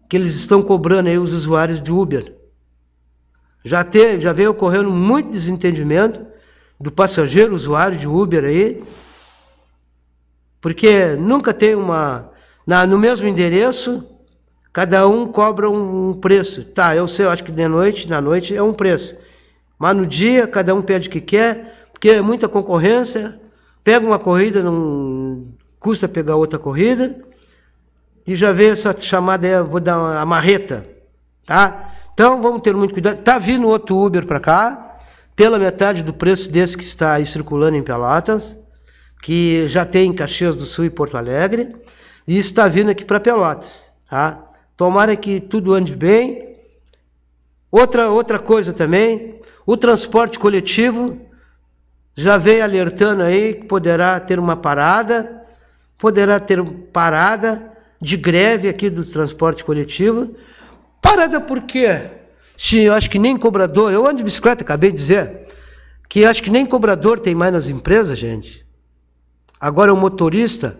que eles estão cobrando aí os usuários de Uber. Já, te, já veio ocorrendo muito desentendimento do passageiro, usuário de Uber aí, porque nunca tem uma. Na, no mesmo endereço, cada um cobra um, um preço. Tá, eu sei, eu acho que de noite, na noite é um preço. Mas no dia, cada um pede o que quer, porque é muita concorrência. Pega uma corrida num, custa pegar outra corrida, e já vê essa chamada, é, vou dar uma, a marreta, tá? Então vamos ter muito cuidado. Tá vindo outro Uber para cá, pela metade do preço desse que está aí circulando em Pelotas, que já tem em Caxias do Sul e Porto Alegre, e está vindo aqui para Pelotas, tá? Tomara que tudo ande bem. Outra outra coisa também, o transporte coletivo já vem alertando aí que poderá ter uma parada poderá ter parada de greve aqui do transporte coletivo. Parada por quê? Se eu acho que nem cobrador, eu ando de bicicleta, acabei de dizer, que acho que nem cobrador tem mais nas empresas, gente. Agora é o motorista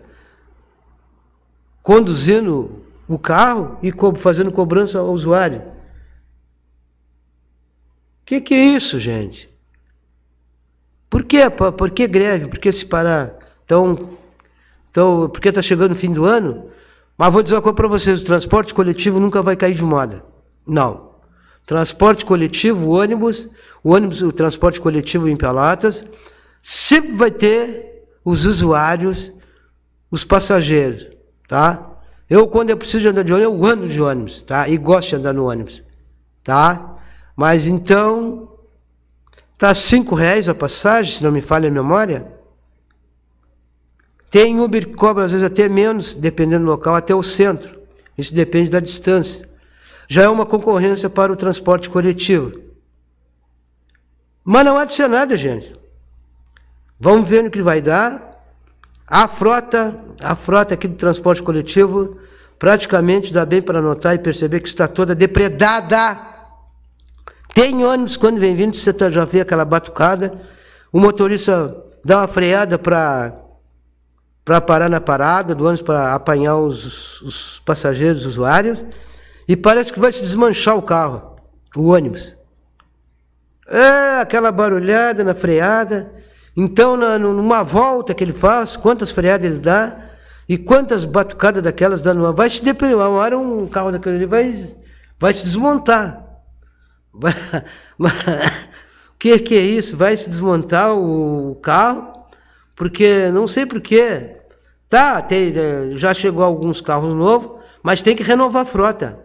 conduzindo o carro e fazendo cobrança ao usuário. O que, que é isso, gente? Por quê? Por que greve? Por que se parar? Então, então, porque está chegando o fim do ano? Mas vou dizer uma coisa para vocês: o transporte coletivo nunca vai cair de moda. Não. Transporte coletivo, ônibus, o ônibus, o transporte coletivo em Pelotas, sempre vai ter os usuários, os passageiros, tá? Eu, quando eu preciso andar de ônibus, eu ando de ônibus, tá? E gosto de andar no ônibus, tá? Mas então, tá cinco reais a passagem, se não me falha a memória, tem Uber que cobra às vezes até menos, dependendo do local, até o centro. Isso depende da distância. Já é uma concorrência para o transporte coletivo. Mas não há de ser nada, gente. Vamos ver no que vai dar. A frota, a frota aqui do transporte coletivo, praticamente dá bem para notar e perceber que está toda depredada. Tem ônibus, quando vem vindo, você tá, já vê aquela batucada, o motorista dá uma freada para para parar na parada do ônibus para apanhar os, os passageiros, os usuários, e parece que vai se desmanchar o carro, o ônibus. É aquela barulhada na freada. Então, na, numa volta que ele faz, quantas freadas ele dá e quantas batucadas daquelas dá numa. Vai se deprimir. Uma hora um carro daquele ali vai, vai se desmontar. o que, que é isso? Vai se desmontar o carro, porque não sei porquê. Tá, tem, é, já chegou alguns carros novos, mas tem que renovar a frota.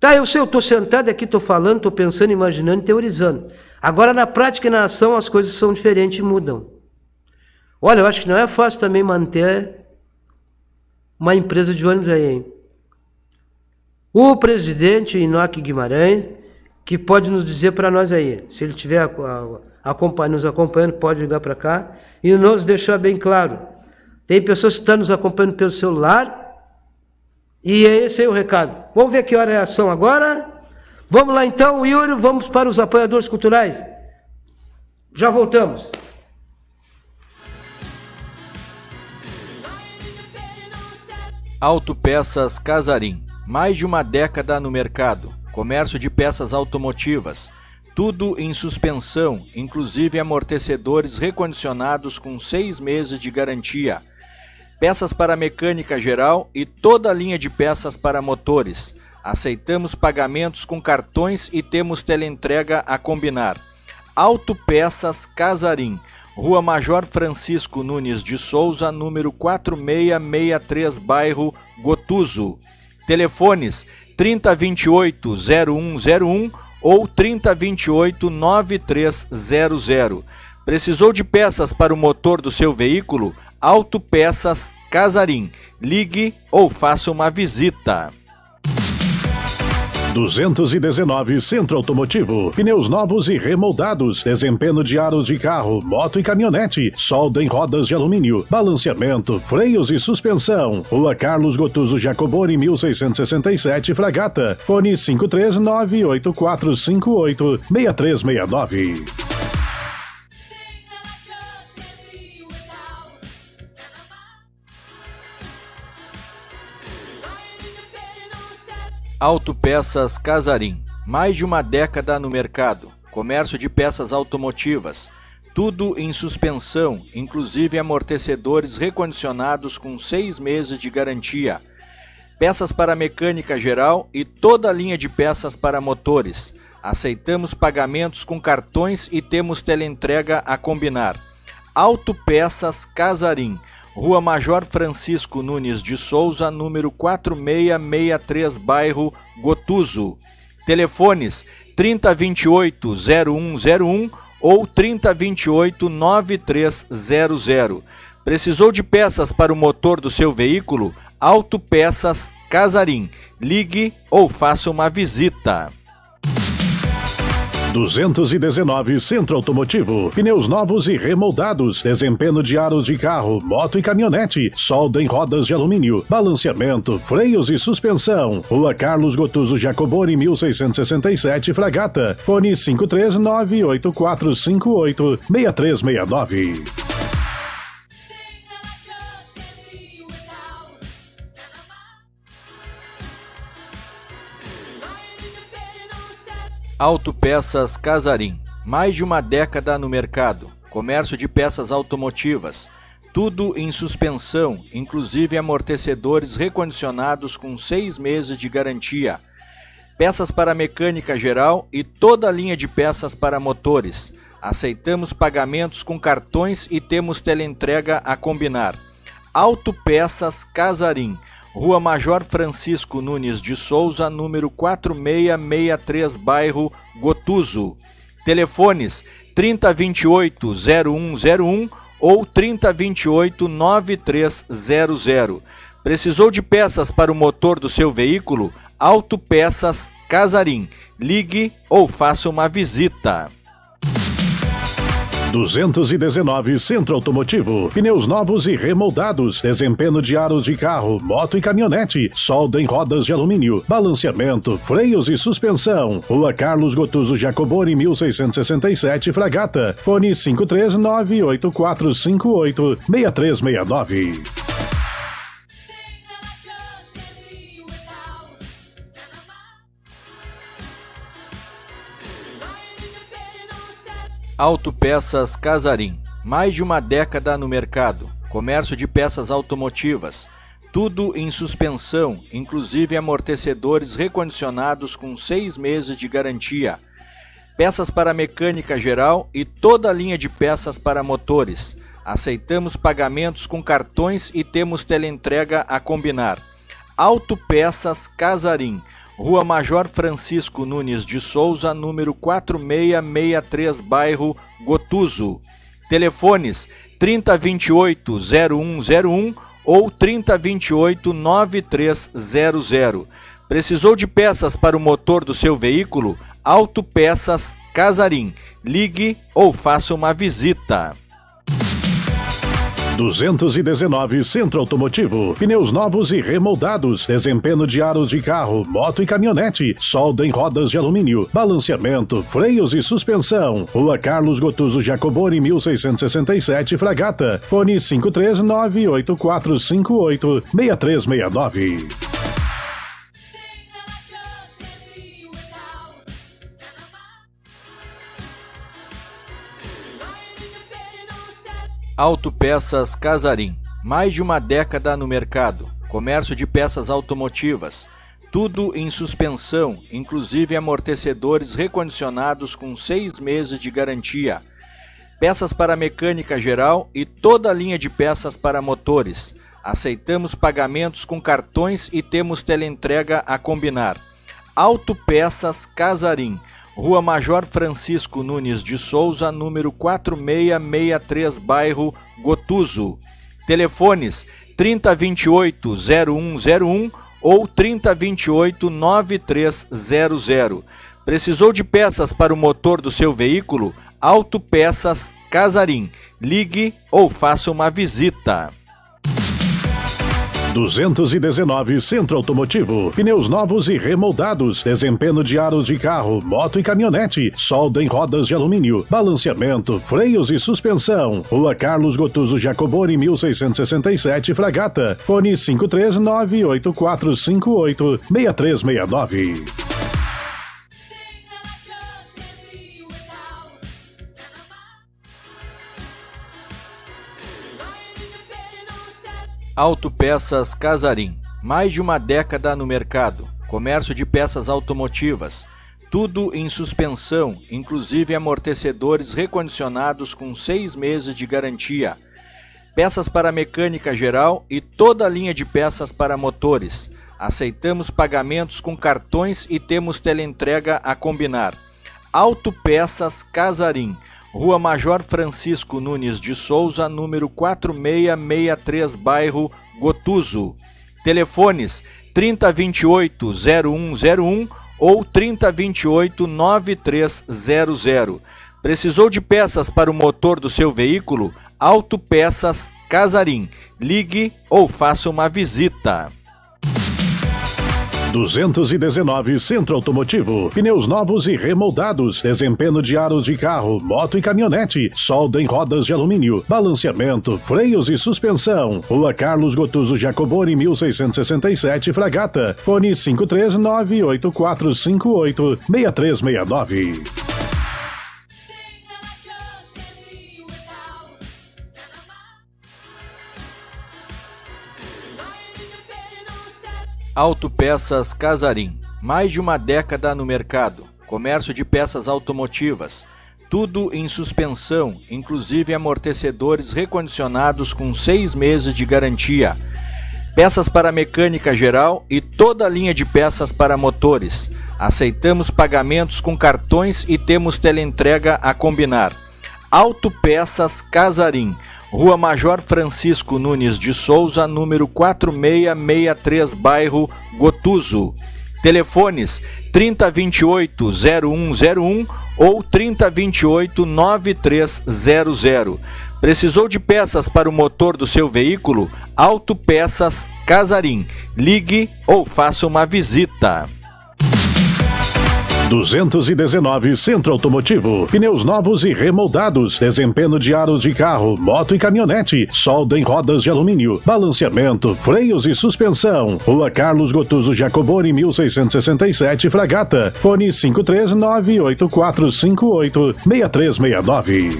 Tá, eu sei, eu estou sentado aqui, estou falando, estou pensando, imaginando, teorizando. Agora, na prática e na ação, as coisas são diferentes e mudam. Olha, eu acho que não é fácil também manter uma empresa de ônibus aí, hein? O presidente Inoque Guimarães, que pode nos dizer para nós aí, se ele estiver nos acompanhando, pode ligar para cá e nos deixar bem claro tem pessoas que estão nos acompanhando pelo celular. E é esse aí o recado. Vamos ver que é a ação agora? Vamos lá então, Yuri, vamos para os apoiadores culturais. Já voltamos. Autopeças Casarim. Mais de uma década no mercado. Comércio de peças automotivas. Tudo em suspensão, inclusive amortecedores recondicionados com seis meses de garantia peças para mecânica geral e toda a linha de peças para motores. Aceitamos pagamentos com cartões e temos teleentrega a combinar. Autopeças Casarim, Rua Major Francisco Nunes de Souza, número 4663, bairro Gotuso. Telefones 3028-0101 ou 3028-9300. Precisou de peças para o motor do seu veículo? Autopeças Casarim. Ligue ou faça uma visita. 219 Centro Automotivo. Pneus novos e remoldados. Desempenho de aros de carro, moto e caminhonete. Solda em rodas de alumínio. Balanceamento, freios e suspensão. Rua Carlos Gotuso Jacoboni, 1667, Fragata. Fone 5398458 6369. Autopeças Casarim. Mais de uma década no mercado. Comércio de peças automotivas. Tudo em suspensão, inclusive amortecedores recondicionados com seis meses de garantia. Peças para mecânica geral e toda a linha de peças para motores. Aceitamos pagamentos com cartões e temos teleentrega a combinar. Autopeças Casarim. Rua Major Francisco Nunes de Souza, número 4663, bairro Gotuso. Telefones 3028-0101 ou 3028-9300. Precisou de peças para o motor do seu veículo? Autopeças Casarim. Ligue ou faça uma visita. 219 Centro Automotivo. Pneus novos e remoldados, desempenho de aros de carro, moto e caminhonete, solda em rodas de alumínio, balanceamento, freios e suspensão. Rua Carlos Gotuso Jacoboni, 1667, Fragata. Fone 5398458 6369. Autopeças Casarim. Mais de uma década no mercado. Comércio de peças automotivas. Tudo em suspensão, inclusive amortecedores recondicionados com seis meses de garantia. Peças para mecânica geral e toda a linha de peças para motores. Aceitamos pagamentos com cartões e temos teleentrega a combinar. Autopeças Casarim Rua Major Francisco Nunes de Souza, número 4663, bairro Gotuso. Telefones 3028-0101 ou 3028-9300. Precisou de peças para o motor do seu veículo? Autopeças Casarim. Ligue ou faça uma visita. 219 Centro Automotivo. Pneus novos e remoldados, desempenho de aros de carro, moto e caminhonete, solda em rodas de alumínio, balanceamento, freios e suspensão. Rua Carlos Gotuso Jacoboni, 1667, Fragata. Fone 5398458 6369. Autopeças Casarim. Mais de uma década no mercado. Comércio de peças automotivas. Tudo em suspensão, inclusive amortecedores recondicionados com seis meses de garantia. Peças para mecânica geral e toda a linha de peças para motores. Aceitamos pagamentos com cartões e temos teleentrega a combinar. Autopeças Casarim. Rua Major Francisco Nunes de Souza, número 4663, bairro Gotuso. Telefones 3028 0101 ou 3028 9300. Precisou de peças para o motor do seu veículo? Autopeças Casarim. Ligue ou faça uma visita. 219 Centro Automotivo. Pneus novos e remoldados, desempenho de aros de carro, moto e caminhonete, solda em rodas de alumínio, balanceamento, freios e suspensão. Rua Carlos Gotuso Jacoboni, 1667, Fragata. Fone 5398458 6369. Autopeças Casarim. Mais de uma década no mercado. Comércio de peças automotivas. Tudo em suspensão, inclusive amortecedores recondicionados com seis meses de garantia. Peças para mecânica geral e toda a linha de peças para motores. Aceitamos pagamentos com cartões e temos teleentrega a combinar. Autopeças Casarim. Rua Major Francisco Nunes de Souza, número 4663, bairro Gotuso. Telefones 3028-0101 ou 3028-9300. Precisou de peças para o motor do seu veículo? Autopeças Casarim. Ligue ou faça uma visita. 219 Centro Automotivo. Pneus novos e remoldados. Desempenho de aros de carro, moto e caminhonete. Solda em rodas de alumínio. Balanceamento, freios e suspensão. Rua Carlos Gotuso Jacoboni, 1667, Fragata. Fone 5398458 6369. Autopeças Casarim. Mais de uma década no mercado. Comércio de peças automotivas. Tudo em suspensão, inclusive amortecedores recondicionados com seis meses de garantia. Peças para mecânica geral e toda a linha de peças para motores. Aceitamos pagamentos com cartões e temos teleentrega a combinar. Autopeças Casarim. Rua Major Francisco Nunes de Souza, número 4663, bairro Gotuso. Telefones 3028 0101 ou 3028 9300. Precisou de peças para o motor do seu veículo? Autopeças Casarim. Ligue ou faça uma visita. 219 Centro Automotivo. Pneus novos e remoldados, desempenho de aros de carro, moto e caminhonete, solda em rodas de alumínio, balanceamento, freios e suspensão. Rua Carlos Gotuso Jacoboni, 1667, Fragata. Fone 5398458 6369. Autopeças Casarim. Mais de uma década no mercado. Comércio de peças automotivas. Tudo em suspensão, inclusive amortecedores recondicionados com seis meses de garantia. Peças para mecânica geral e toda a linha de peças para motores. Aceitamos pagamentos com cartões e temos teleentrega a combinar. Autopeças Casarim. Rua Major Francisco Nunes de Souza, número 4663, bairro Gotuso. Telefones 3028 0101 ou 3028 9300. Precisou de peças para o motor do seu veículo? Autopeças Casarim. Ligue ou faça uma visita. 219 Centro Automotivo. Pneus novos e remoldados. Desempenho de aros de carro, moto e caminhonete. Solda em rodas de alumínio. Balanceamento, freios e suspensão. Rua Carlos Gotuso Jacoboni, 1667, Fragata. Fone 5398458 6369.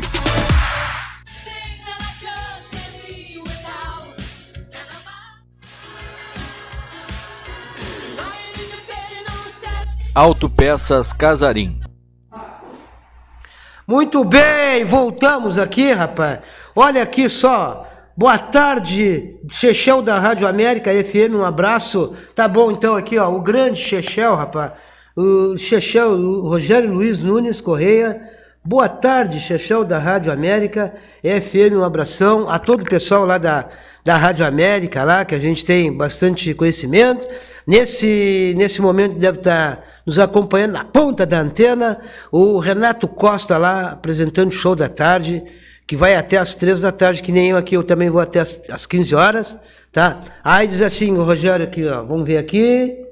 Autopeças Casarim. Muito bem, voltamos aqui, rapaz. Olha aqui só. Boa tarde, Chechel da Rádio América FM, um abraço. Tá bom, então, aqui, ó, o grande Chechel, rapaz. O Chechel, o Rogério Luiz Nunes Correia. Boa tarde, Chechel da Rádio América FM, um abração a todo o pessoal lá da, da Rádio América, lá, que a gente tem bastante conhecimento. Nesse, nesse momento deve estar tá nos acompanhando na ponta da antena, o Renato Costa lá apresentando o show da tarde, que vai até as três da tarde, que nem eu aqui, eu também vou até as, 15 horas, tá? Aí diz assim, o Rogério aqui, ó, vamos ver aqui.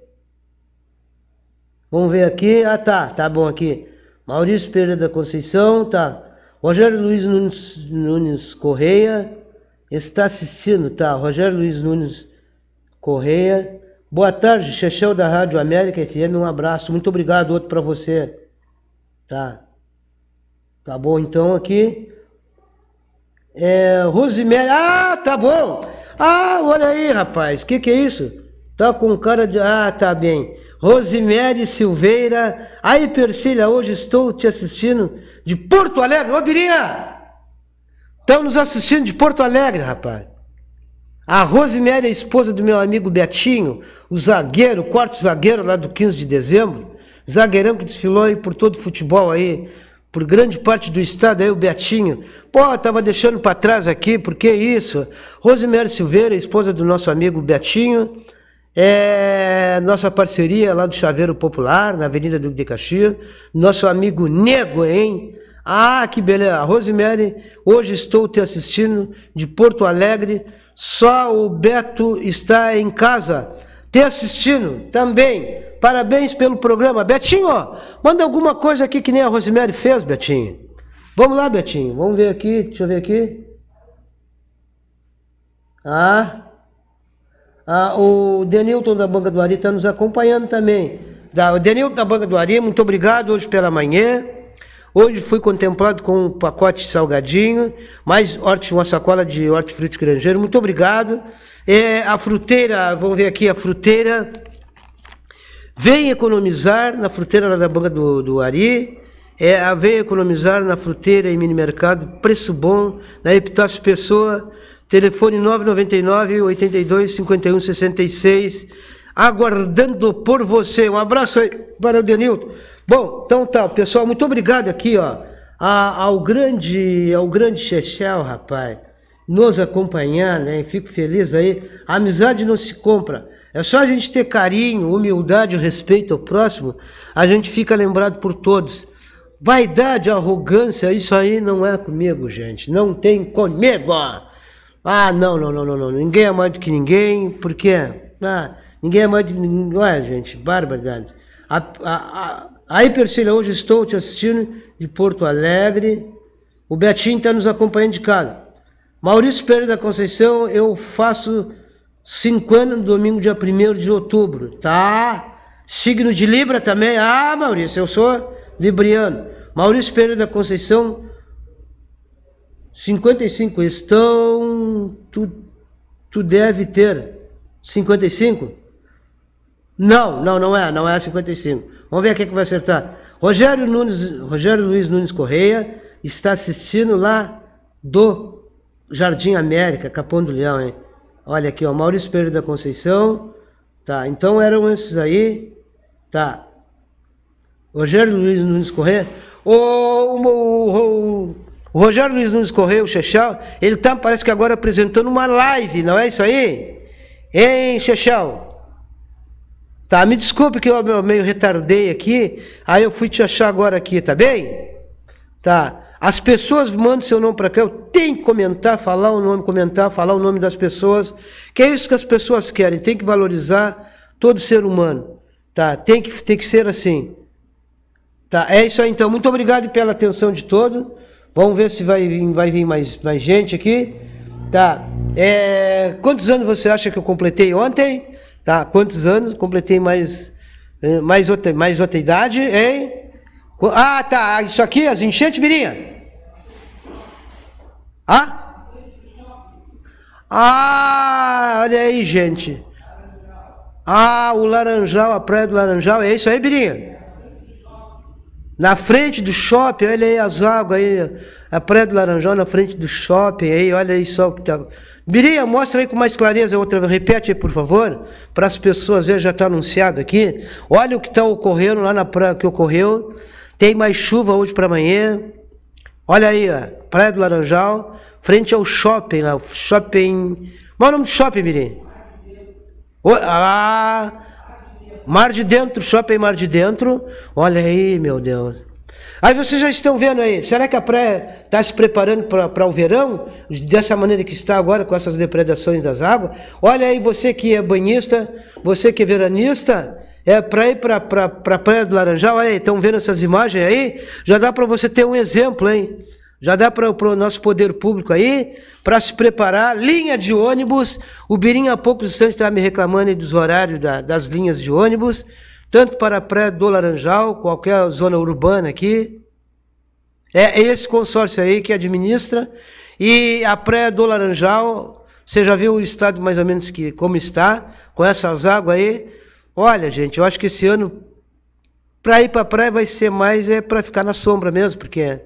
Vamos ver aqui, ah tá, tá bom aqui. Maurício Pereira da Conceição, tá. Rogério Luiz Nunes, Nunes Correia está assistindo, tá? Rogério Luiz Nunes Correia Boa tarde, Chechel da Rádio América FM. Um abraço, muito obrigado, outro para você. Tá. Tá bom, então aqui. É, Rosemary. Ah, tá bom. Ah, olha aí, rapaz. O que, que é isso? Tá com cara de. Ah, tá bem. Rosemary Silveira. Aí, Persília, hoje estou te assistindo de Porto Alegre. Ô, Birinha! Estão nos assistindo de Porto Alegre, rapaz. A Rosemary, a esposa do meu amigo Betinho, o zagueiro, o quarto zagueiro lá do 15 de dezembro, zagueirão que desfilou aí por todo o futebol aí, por grande parte do estado aí, o Betinho. Pô, tava deixando para trás aqui, por que isso? Rosemary Silveira, esposa do nosso amigo Betinho, é nossa parceria lá do Chaveiro Popular, na Avenida Duque de Caxias, nosso amigo Nego, hein? Ah, que beleza! Rosemary, hoje estou te assistindo de Porto Alegre, só o Beto está em casa te assistindo também. Parabéns pelo programa. Betinho, manda alguma coisa aqui que nem a Rosemary fez, Betinho. Vamos lá, Betinho. Vamos ver aqui. Deixa eu ver aqui. Ah, ah o Denilton da Banca do Ari está nos acompanhando também. Da, o Denilton da Banca do Ari, muito obrigado hoje pela manhã. Hoje fui contemplado com um pacote de salgadinho, mais uma sacola de hortifruti grangeiro. Muito obrigado. É, a fruteira, vamos ver aqui a fruteira. Vem economizar na fruteira lá da banca do, do Ari. É, a vem economizar na fruteira e mini mercado, preço bom, na Epitácio Pessoa, telefone 999 82 5166 aguardando por você. Um abraço aí para o Denilton. Bom, então tá, pessoal, muito obrigado aqui, ó, ao grande, ao grande Chechel, rapaz, nos acompanhar, né? Fico feliz aí. A amizade não se compra. É só a gente ter carinho, humildade, respeito ao próximo, a gente fica lembrado por todos. Vaidade, arrogância, isso aí não é comigo, gente. Não tem comigo. Ah, não, não, não, não, não. Ninguém é mais do que ninguém, porque ah, ninguém é mais do que ninguém. Olha, gente, barbaridade. A, a, a, Aí, Persília, hoje estou te assistindo de Porto Alegre. O Betinho está nos acompanhando de casa. Maurício Pereira da Conceição, eu faço cinco anos no domingo, dia 1 de outubro. Tá? Signo de Libra também. Ah, Maurício, eu sou libriano. Maurício Pereira da Conceição, 55. Estão. Tu, tu deve ter 55? Não, não, não é, não é 55. Vamos ver aqui que vai acertar. Rogério, Nunes, Rogério Luiz Nunes Correia está assistindo lá do Jardim América, Capão do Leão, hein? Olha aqui, ó, Maurício Pereira da Conceição. Tá, então eram esses aí. Tá. Rogério Luiz Nunes Correia. O, o, o, o Rogério Luiz Nunes Correia, o Chechal, ele tá, parece que agora apresentando uma live, não é isso aí? Hein, Chechal? Tá? Me desculpe que eu meio retardei aqui. Aí eu fui te achar agora aqui, tá bem? Tá. As pessoas mandam seu nome para cá. Eu tenho que comentar, falar o nome, comentar, falar o nome das pessoas. Que é isso que as pessoas querem. Tem que valorizar todo ser humano. Tá? Tem que, tem que ser assim. Tá? É isso aí então. Muito obrigado pela atenção de todos. Vamos ver se vai, vir, vai vir mais, mais gente aqui. Tá. É, quantos anos você acha que eu completei ontem? Tá? Quantos anos? Completei mais. Eh, mais outra, mais outra idade, hein? Ah, tá. Ah, isso aqui, as enchentes, Mirinha? Ah? Ah, olha aí, gente. Ah, o Laranjal, a praia do Laranjal, é isso aí, Birinha? Na frente do shopping, olha aí as águas aí, a Praia do Laranjal na frente do shopping aí, olha aí só o que está. Mireia, mostra aí com mais clareza outra vez, repete aí por favor, para as pessoas ver, já está anunciado aqui. Olha o que está ocorrendo lá na praia, que ocorreu. Tem mais chuva hoje para amanhã. Olha aí, ó, Praia do Laranjal, frente ao shopping lá, shopping. Qual é o nome do shopping, Mireia? Ah! Mar de Dentro, Shopping Mar de Dentro. Olha aí, meu Deus. Aí vocês já estão vendo aí, será que a praia está se preparando para o verão? Dessa maneira que está agora, com essas depredações das águas? Olha aí, você que é banhista, você que é veranista, é para ir para pra, pra Praia do Laranjal, olha aí, estão vendo essas imagens aí? Já dá para você ter um exemplo, hein? Já dá para o nosso poder público aí, para se preparar, linha de ônibus. O Birim há poucos instantes estava me reclamando dos horários da, das linhas de ônibus, tanto para a Praia do Laranjal, qualquer zona urbana aqui. É, é esse consórcio aí que administra. E a Praia do Laranjal, você já viu o estado mais ou menos que, como está, com essas águas aí. Olha, gente, eu acho que esse ano, para ir para a praia, vai ser mais é para ficar na sombra mesmo, porque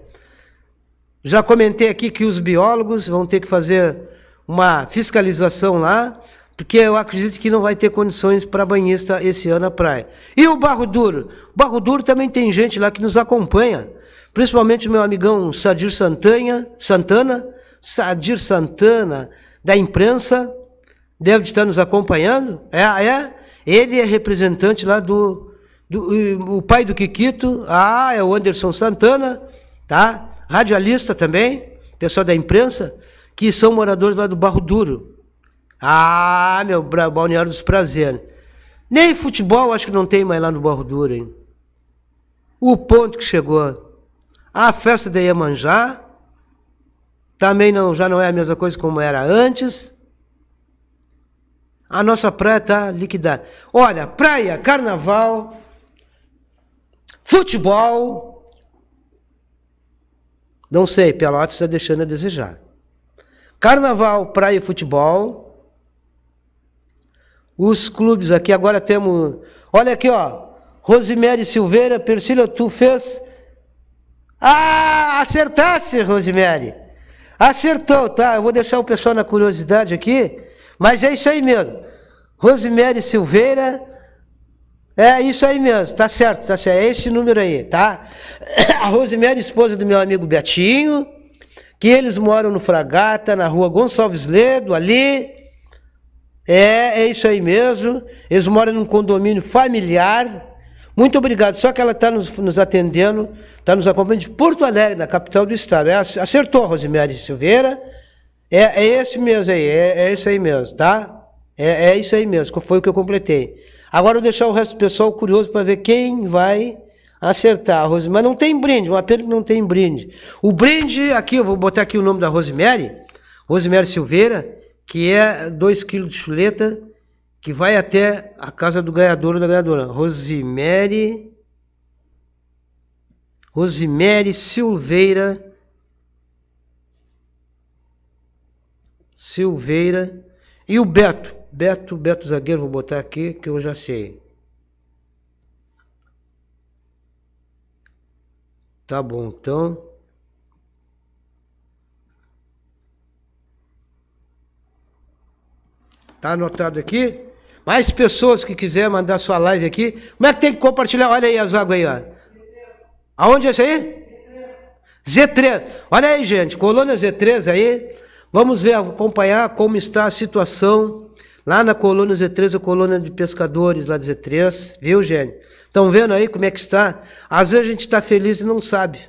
já comentei aqui que os biólogos vão ter que fazer uma fiscalização lá, porque eu acredito que não vai ter condições para banhista esse ano na praia. E o Barro Duro? o Barro Duro também tem gente lá que nos acompanha, principalmente o meu amigão Sadir Santana, Santana, Sadir Santana, da imprensa, deve estar nos acompanhando. É, é. Ele é representante lá do, do. O pai do Kikito, ah, é o Anderson Santana, tá? radialista também, pessoal da imprensa, que são moradores lá do Barro Duro. Ah, meu Balneário dos Prazeres. Nem futebol acho que não tem mais lá no Barro Duro, hein? O ponto que chegou. A festa da Iemanjá também não, já não é a mesma coisa como era antes. A nossa praia está liquidada. Olha, praia, carnaval, futebol, não sei, Pelotas está deixando a desejar. Carnaval, praia e futebol. Os clubes aqui, agora temos. Olha aqui, ó. Rosemary Silveira, Persília, tu fez. Ah, acertasse, Rosimere! Acertou, tá? Eu vou deixar o pessoal na curiosidade aqui. Mas é isso aí mesmo. Rosimere Silveira, é isso aí mesmo, tá certo, tá certo. É esse número aí, tá? A Rosemary, esposa do meu amigo Betinho, que eles moram no Fragata, na rua Gonçalves Ledo, ali. É, é isso aí mesmo. Eles moram num condomínio familiar. Muito obrigado. Só que ela está nos, nos, atendendo, está nos acompanhando de Porto Alegre, na capital do estado. É, acertou, Rosemary Silveira. É, é esse mesmo aí, é, é isso aí mesmo, tá? É, é isso aí mesmo, foi o que eu completei. Agora eu vou deixar o resto do pessoal curioso para ver quem vai acertar Rosemary. Mas não tem brinde, uma pena que não tem brinde. O brinde, aqui, eu vou botar aqui o nome da Rosemary, Rosemary Silveira, que é 2 kg de chuleta, que vai até a casa do ganhador ou da ganhadora. Rosemary. Rosemary Silveira. Silveira. E o Beto. Beto, Beto zagueiro, vou botar aqui que eu já sei. Tá bom, então. Tá anotado aqui? Mais pessoas que quiserem mandar sua live aqui. Como é que tem que compartilhar? Olha aí as águas aí, ó. Aonde é isso aí? z Z3. Olha aí, gente. Colônia Z3 aí. Vamos ver, acompanhar como está a situação Lá na colônia Z3, a colônia de pescadores lá de Z3, viu, Gênio? Estão vendo aí como é que está? Às vezes a gente está feliz e não sabe.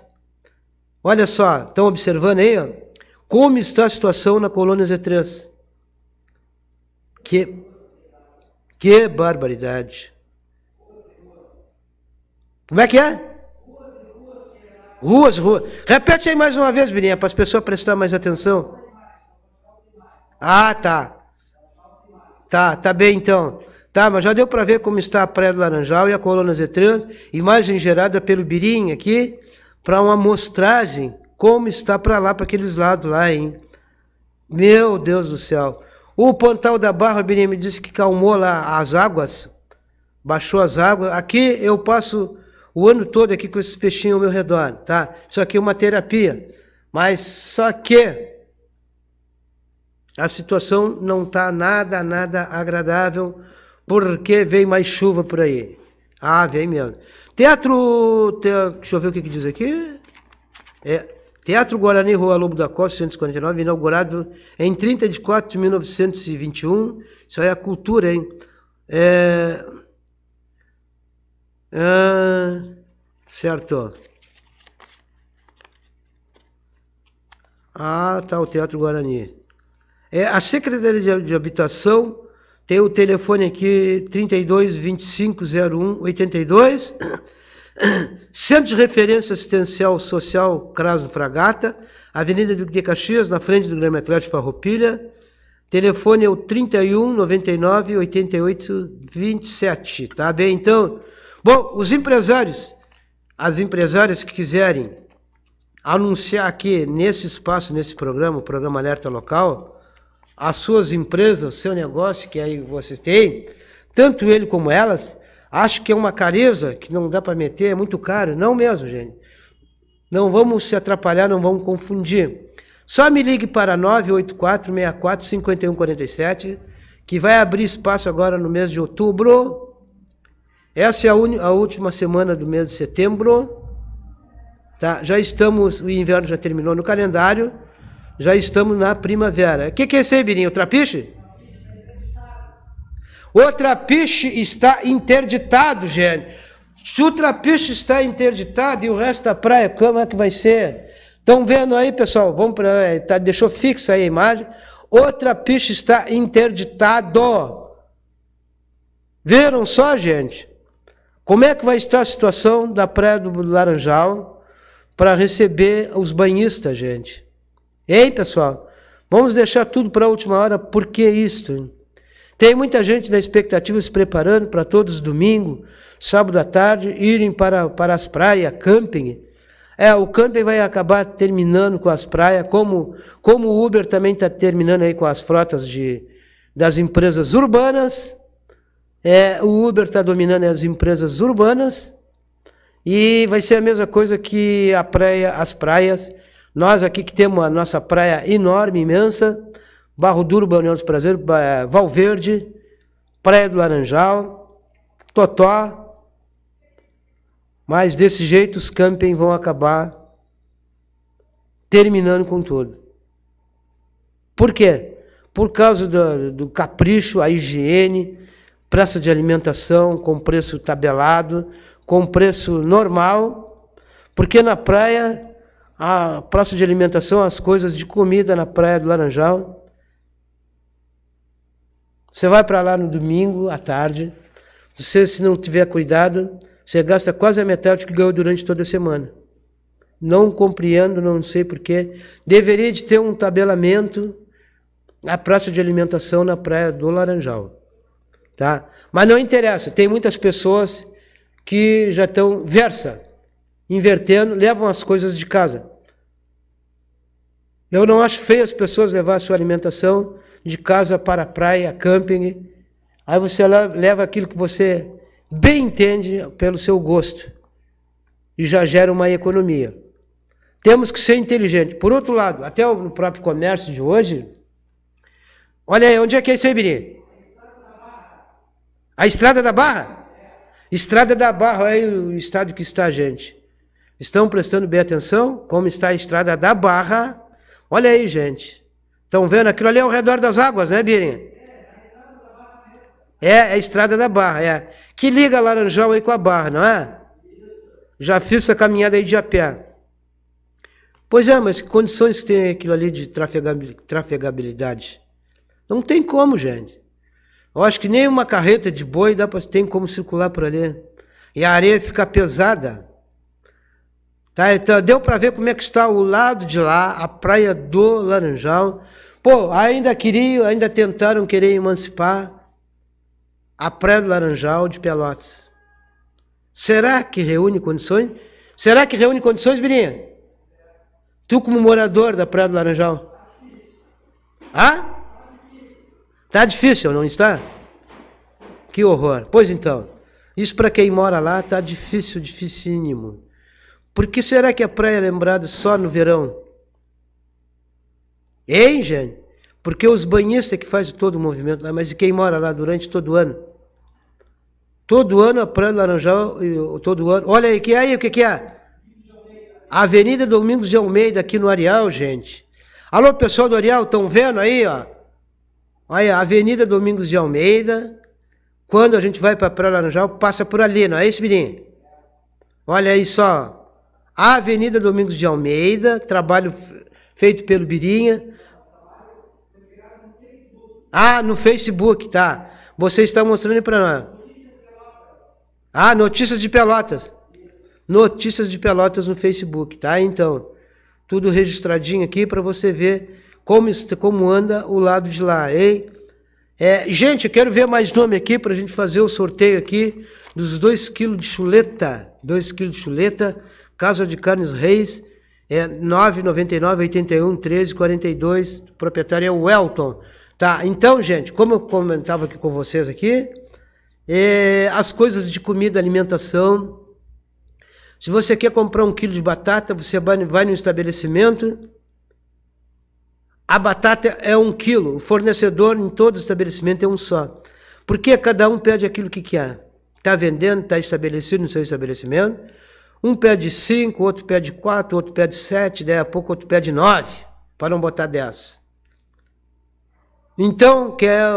Olha só, estão observando aí, ó, como está a situação na colônia Z3. Que, que barbaridade. Como é que é? Ruas, ruas. Repete aí mais uma vez, Birinha, para as pessoas prestarem mais atenção. Ah, tá. Tá, tá bem então. Tá, mas já deu para ver como está a Praia do Laranjal e a coluna Z3, imagem gerada pelo Birim aqui, para uma mostragem como está para lá, para aqueles lados lá, hein? Meu Deus do céu. O Pontal da Barra, Birim, me disse que calmou lá as águas, baixou as águas. Aqui eu passo o ano todo aqui com esses peixinhos ao meu redor, tá? Isso aqui é uma terapia. Mas só que a situação não está nada, nada agradável, porque vem mais chuva por aí. Ah, vem mesmo. Teatro, te, deixa eu ver o que, que diz aqui. É, Teatro Guarani, Rua Lobo da Costa, 149, inaugurado em 30 de 4 de 1921. Isso aí é a cultura, hein? É, é... certo. Ah, tá, o Teatro Guarani. É, a Secretaria de, de Habitação tem o telefone aqui 32 25 01 82. Centro de Referência Assistencial Social Craso Fragata, Avenida Duque de Caxias, na frente do Grêmio Atlético Farroupilha. Telefone é o 31 99 88 27, tá bem? Então, bom, os empresários, as empresárias que quiserem anunciar aqui nesse espaço, nesse programa, o programa Alerta Local, as suas empresas, o seu negócio que aí vocês têm, tanto ele como elas, acho que é uma careza que não dá para meter, é muito caro. Não mesmo, gente. Não vamos se atrapalhar, não vamos confundir. Só me ligue para 984 64 5147, que vai abrir espaço agora no mês de outubro. Essa é a, a última semana do mês de setembro. Tá? Já estamos, o inverno já terminou no calendário já estamos na primavera. O que, que é isso aí, Birinho? O trapiche? O trapiche está interditado, gente. Se o trapiche está interditado e o resto da praia, como é que vai ser? Estão vendo aí, pessoal? Vamos para. É, tá, deixou fixa aí a imagem. O trapiche está interditado. Viram só, gente? Como é que vai estar a situação da praia do Laranjal para receber os banhistas, gente? Ei, pessoal, vamos deixar tudo para a última hora, por que isto? Tem muita gente na expectativa se preparando para todos domingo, sábado à tarde, irem para, para as praias, camping. É, o camping vai acabar terminando com as praias, como, como o Uber também está terminando aí com as frotas de, das empresas urbanas. É, o Uber está dominando as empresas urbanas. E vai ser a mesma coisa que a praia, as praias nós aqui que temos a nossa praia enorme, imensa, Barro Duro, União dos Prazeres, eh, Valverde, Praia do Laranjal, Totó. Mas desse jeito os campings vão acabar terminando com tudo. Por quê? Por causa do, do capricho, a higiene, praça de alimentação com preço tabelado, com preço normal, porque na praia a praça de alimentação, as coisas de comida na Praia do Laranjal. Você vai para lá no domingo à tarde, você, se não tiver cuidado, você gasta quase a metade do que ganhou durante toda a semana. Não compreendo, não sei porquê. Deveria de ter um tabelamento a praça de alimentação na Praia do Laranjal. Tá? Mas não interessa, tem muitas pessoas que já estão versa, invertendo, levam as coisas de casa. Eu não acho feio as pessoas levar a sua alimentação de casa para a praia, camping. Aí você leva aquilo que você bem entende pelo seu gosto e já gera uma economia. Temos que ser inteligente. Por outro lado, até o próprio comércio de hoje, olha aí, onde é que é isso aí, Biri? A Estrada da Barra? Estrada da Barra é o estado que está a gente. Estão prestando bem atenção como está a Estrada da Barra Olha aí, gente. Estão vendo? Aquilo ali é ao redor das águas, né, Birinha? É, é, a estrada da Barra, é. Que liga Laranjal aí com a Barra, não é? Já fiz essa caminhada aí de a pé. Pois é, mas que condições que tem aquilo ali de trafegabilidade? Não tem como, gente. Eu acho que nem uma carreta de boi dá pra, tem como circular por ali. E a areia fica pesada. Tá? Então deu para ver como é que está o lado de lá, a praia do Laranjal. Pô, ainda queriam, ainda tentaram querer emancipar a praia do Laranjal de Pelotas. Será que reúne condições? Será que reúne condições, Birinha? Tu como morador da praia do Laranjal? Hã? Tá difícil, não está? Que horror. Pois então, isso para quem mora lá tá difícil, dificílimo. Por que será que a praia é lembrada só no verão? Hein, gente? Porque os banhistas que fazem todo o movimento lá, mas e quem mora lá durante todo o ano? Todo ano a Praia do Laranjal, todo ano. Olha aí, que é aí, o que, que é? Avenida Domingos de Almeida, aqui no Areal, gente. Alô, pessoal do Areal, estão vendo aí, ó? Olha, Avenida Domingos de Almeida. Quando a gente vai para a Praia Laranjal, passa por ali, não é isso, menino? Olha aí só a Avenida Domingos de Almeida, trabalho feito pelo Birinha. Ah, no Facebook, tá. Você está mostrando para nós. Ah, Notícias de Pelotas. Notícias de Pelotas no Facebook, tá? Então, tudo registradinho aqui para você ver como, como anda o lado de lá, hein? É, gente, eu quero ver mais nome aqui para a gente fazer o sorteio aqui dos 2 kg de chuleta. 2 kg de chuleta Casa de Carnes Reis, é 999 81 1342 O proprietário é o Elton. Tá, então, gente, como eu comentava aqui com vocês aqui, é, as coisas de comida, alimentação. Se você quer comprar um quilo de batata, você vai no estabelecimento. A batata é um quilo. O fornecedor em todo estabelecimento é um só. Porque cada um pede aquilo que quer. Está vendendo, está estabelecido no seu estabelecimento. Um pede cinco, outro pede quatro, outro pede sete, daí a pouco outro pede nove, para não botar dez. Então, quer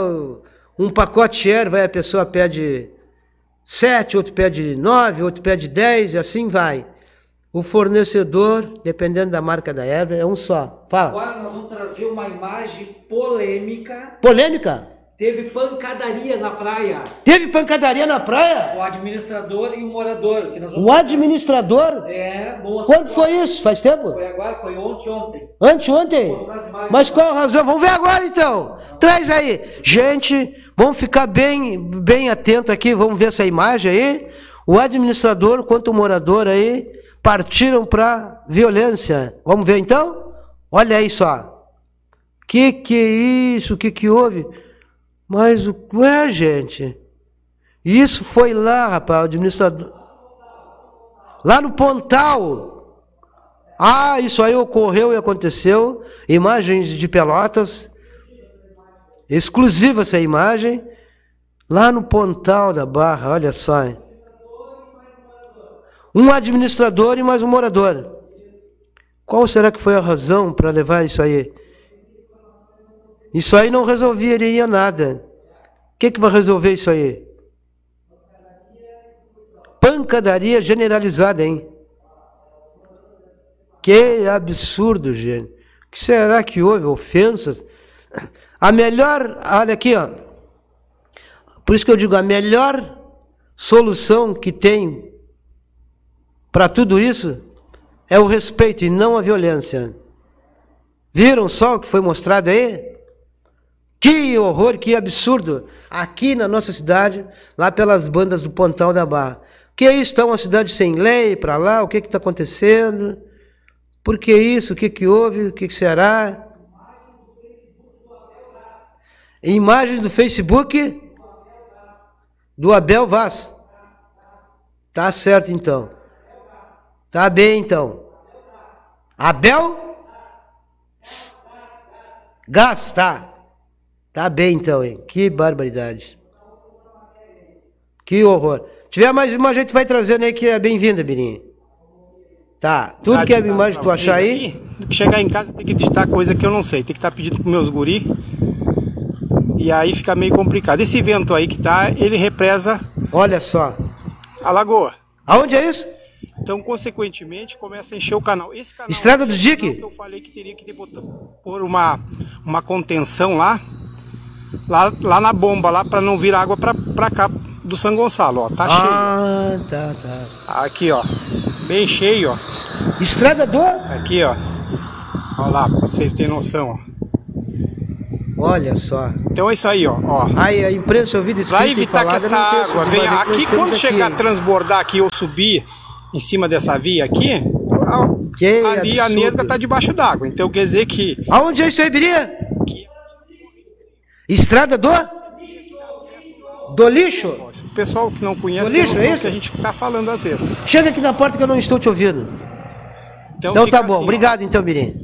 um pacote share, vai a pessoa pede sete, outro pede nove, outro pede dez, e assim vai. O fornecedor, dependendo da marca da erva, é um só. Fala. Agora nós vamos trazer uma imagem polêmica. Polêmica? Teve pancadaria na praia. Teve pancadaria na praia? O administrador e o morador. o administrador? É, boa Quando foi isso? Faz tempo? Foi agora, foi ontem, ontem. Anteontem? Mas qual a razão? Vamos ver agora então. Traz aí. Gente, vamos ficar bem, bem atento aqui, vamos ver essa imagem aí. O administrador quanto o morador aí partiram para violência. Vamos ver então? Olha aí só. Que que é isso? Que que houve? Mas o que é, gente? Isso foi lá, rapaz, o administrador. Lá no Pontal. Ah, isso aí ocorreu e aconteceu. Imagens de Pelotas. Exclusiva essa imagem. Lá no Pontal da Barra, olha só. Hein? Um administrador e mais um morador. Qual será que foi a razão para levar isso aí? Isso aí não resolveria nada. O que, é que vai resolver isso aí? Pancadaria generalizada, hein? Que absurdo, gente. O que será que houve? Ofensas? A melhor, olha aqui, ó. Por isso que eu digo, a melhor solução que tem para tudo isso é o respeito e não a violência. Viram só o que foi mostrado aí? Que horror, que absurdo! Aqui na nossa cidade, lá pelas bandas do Pontal da Barra. Que aí é está uma cidade sem lei para lá? O que está acontecendo? Por que isso? O que, que houve? O que, que será? Imagens do Facebook do Abel Vaz. Tá certo então. Tá bem então. Abel? Gastar. Tá. Tá bem então, hein? Que barbaridade. Que horror. Se tiver mais uma, a gente vai trazendo aí que é bem-vinda, Birinho. Tá, tudo que é imagem que tu achar aí. Aqui, chegar em casa tem que digitar coisa que eu não sei. Tem que estar tá pedindo pros meus guri. E aí fica meio complicado. Esse vento aí que tá, ele represa. Olha só. A lagoa. Aonde é isso? Então, consequentemente, começa a encher o canal. Esse canal Estrada é do Dique? É eu falei que teria que botar, pôr uma, uma contenção lá lá, lá na bomba, lá para não vir água para cá do São Gonçalo, ó. Tá ah, cheio. tá, tá. Aqui, ó. Bem cheio, ó. Estrada do? Aqui, ó. Olha lá, pra vocês terem noção, ó. Olha só. Então é isso aí, ó. ó. Aí a imprensa ouvida escrita Pra evitar falada, que essa água venha aqui, quando chegar aqui. a transbordar aqui ou subir em cima dessa via aqui, ó, ali absurdo. a nesga tá debaixo d'água. Então quer dizer que... Aonde é isso aí, Biria? Estrada do? Do lixo? O pessoal que não conhece do lixo, é isso? que a gente está falando às vezes. Chega aqui na porta que eu não estou te ouvindo. Então, então tá bom, assim, obrigado então, Mirim.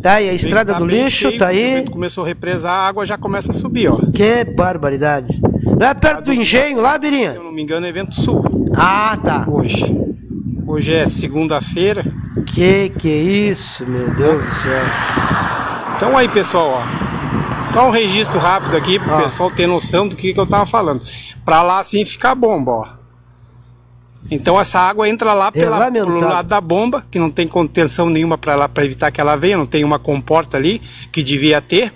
Tá aí a estrada tá do lixo, cheio, tá aí. Começou a represar, a água já começa a subir, ó. Que barbaridade. Não é perto do tá engenho lá, Birinha? Se eu não me engano, é evento Sul. Ah, tá. Hoje. Hoje é segunda-feira. Que que é isso, meu Deus do céu. Então aí, pessoal, ó. Só um registro rápido aqui para o ah. pessoal ter noção do que, que eu estava falando. Para lá assim fica a bomba, ó. Então essa água entra lá pela, é pelo lado da bomba, que não tem contenção nenhuma para lá para evitar que ela venha, não tem uma comporta ali que devia ter.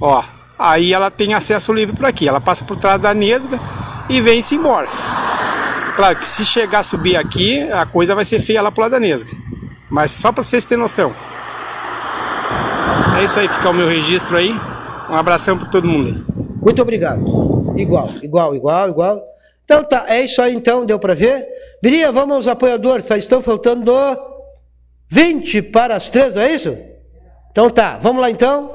Ó, aí ela tem acesso livre para aqui. Ela passa por trás da nesga e vem-se embora. Claro que se chegar a subir aqui, a coisa vai ser feia lá pro lado da nesga. Mas só para vocês terem noção. É isso aí, fica o meu registro aí. Um abração para todo mundo aí. Muito obrigado. Igual, igual, igual, igual. Então tá, é isso aí então, deu para ver? Viria, vamos aos apoiadores, tá? Estão faltando 20 para as 3, não é isso? Então tá, vamos lá então.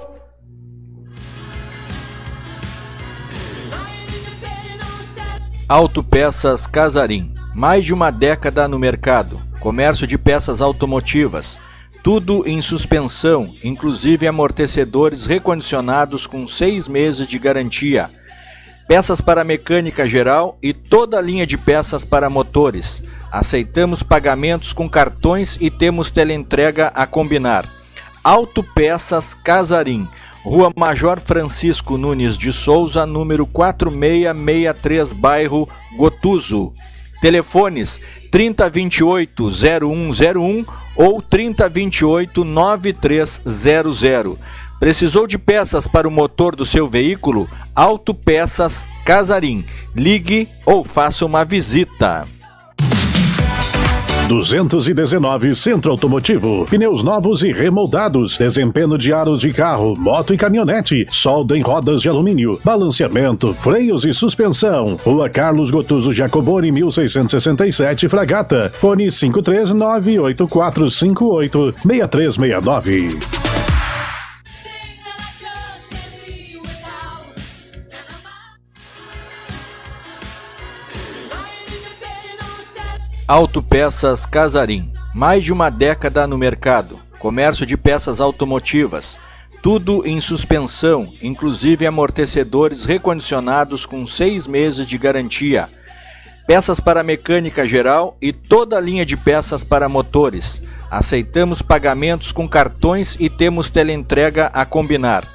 Autopeças Casarim. Mais de uma década no mercado. Comércio de peças automotivas tudo em suspensão, inclusive amortecedores recondicionados com seis meses de garantia, peças para mecânica geral e toda a linha de peças para motores. Aceitamos pagamentos com cartões e temos teleentrega a combinar. Autopeças Casarim, Rua Major Francisco Nunes de Souza, número 4663, bairro Gotuso. Telefones 3028 0101 ou 3028 9300. Precisou de peças para o motor do seu veículo? Autopeças Casarim. Ligue ou faça uma visita. 219 Centro Automotivo. Pneus novos e remoldados, desempenho de aros de carro, moto e caminhonete, solda em rodas de alumínio, balanceamento, freios e suspensão. Rua Carlos Gotuso Jacoboni, 1667, Fragata. Fone 5398458 6369. Autopeças Casarim. Mais de uma década no mercado. Comércio de peças automotivas. Tudo em suspensão, inclusive amortecedores recondicionados com seis meses de garantia. Peças para mecânica geral e toda a linha de peças para motores. Aceitamos pagamentos com cartões e temos teleentrega a combinar.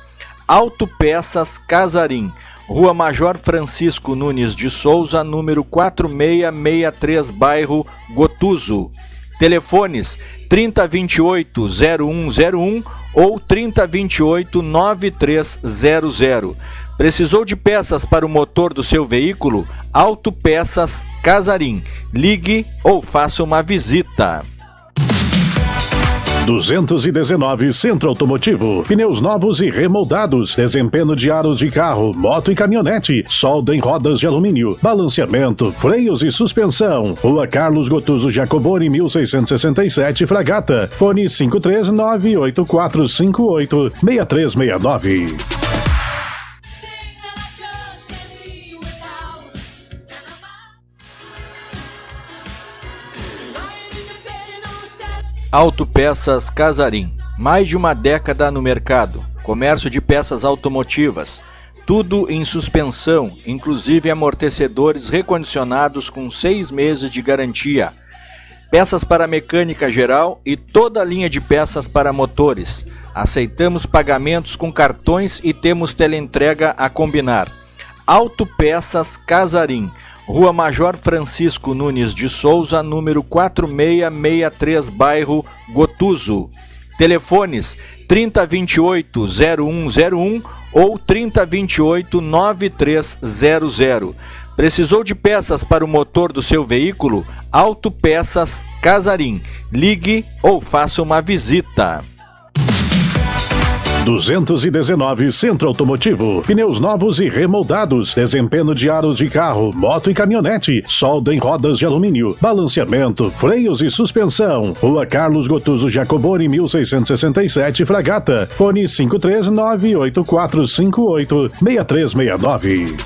Autopeças Casarim. Rua Major Francisco Nunes de Souza, número 4663, bairro Gotuso. Telefones 3028-0101 ou 3028-9300. Precisou de peças para o motor do seu veículo? Autopeças Casarim. Ligue ou faça uma visita. 219 Centro Automotivo. Pneus novos e remoldados, desempenho de aros de carro, moto e caminhonete, solda em rodas de alumínio, balanceamento, freios e suspensão. Rua Carlos Gotuso Jacoboni, 1667, Fragata. Fone 5398458 6369. Autopeças Casarim. Mais de uma década no mercado. Comércio de peças automotivas. Tudo em suspensão, inclusive amortecedores recondicionados com seis meses de garantia. Peças para mecânica geral e toda a linha de peças para motores. Aceitamos pagamentos com cartões e temos teleentrega a combinar. Autopeças Casarim Rua Major Francisco Nunes de Souza, número 4663, bairro Gotuso. Telefones 3028-0101 ou 3028-9300. Precisou de peças para o motor do seu veículo? Autopeças Casarim. Ligue ou faça uma visita. 219 Centro Automotivo. Pneus novos e remoldados. Desempenho de aros de carro, moto e caminhonete. Solda em rodas de alumínio. Balanceamento, freios e suspensão. Rua Carlos Gotuso Jacoboni, 1667, Fragata. Fone 5398458 6369.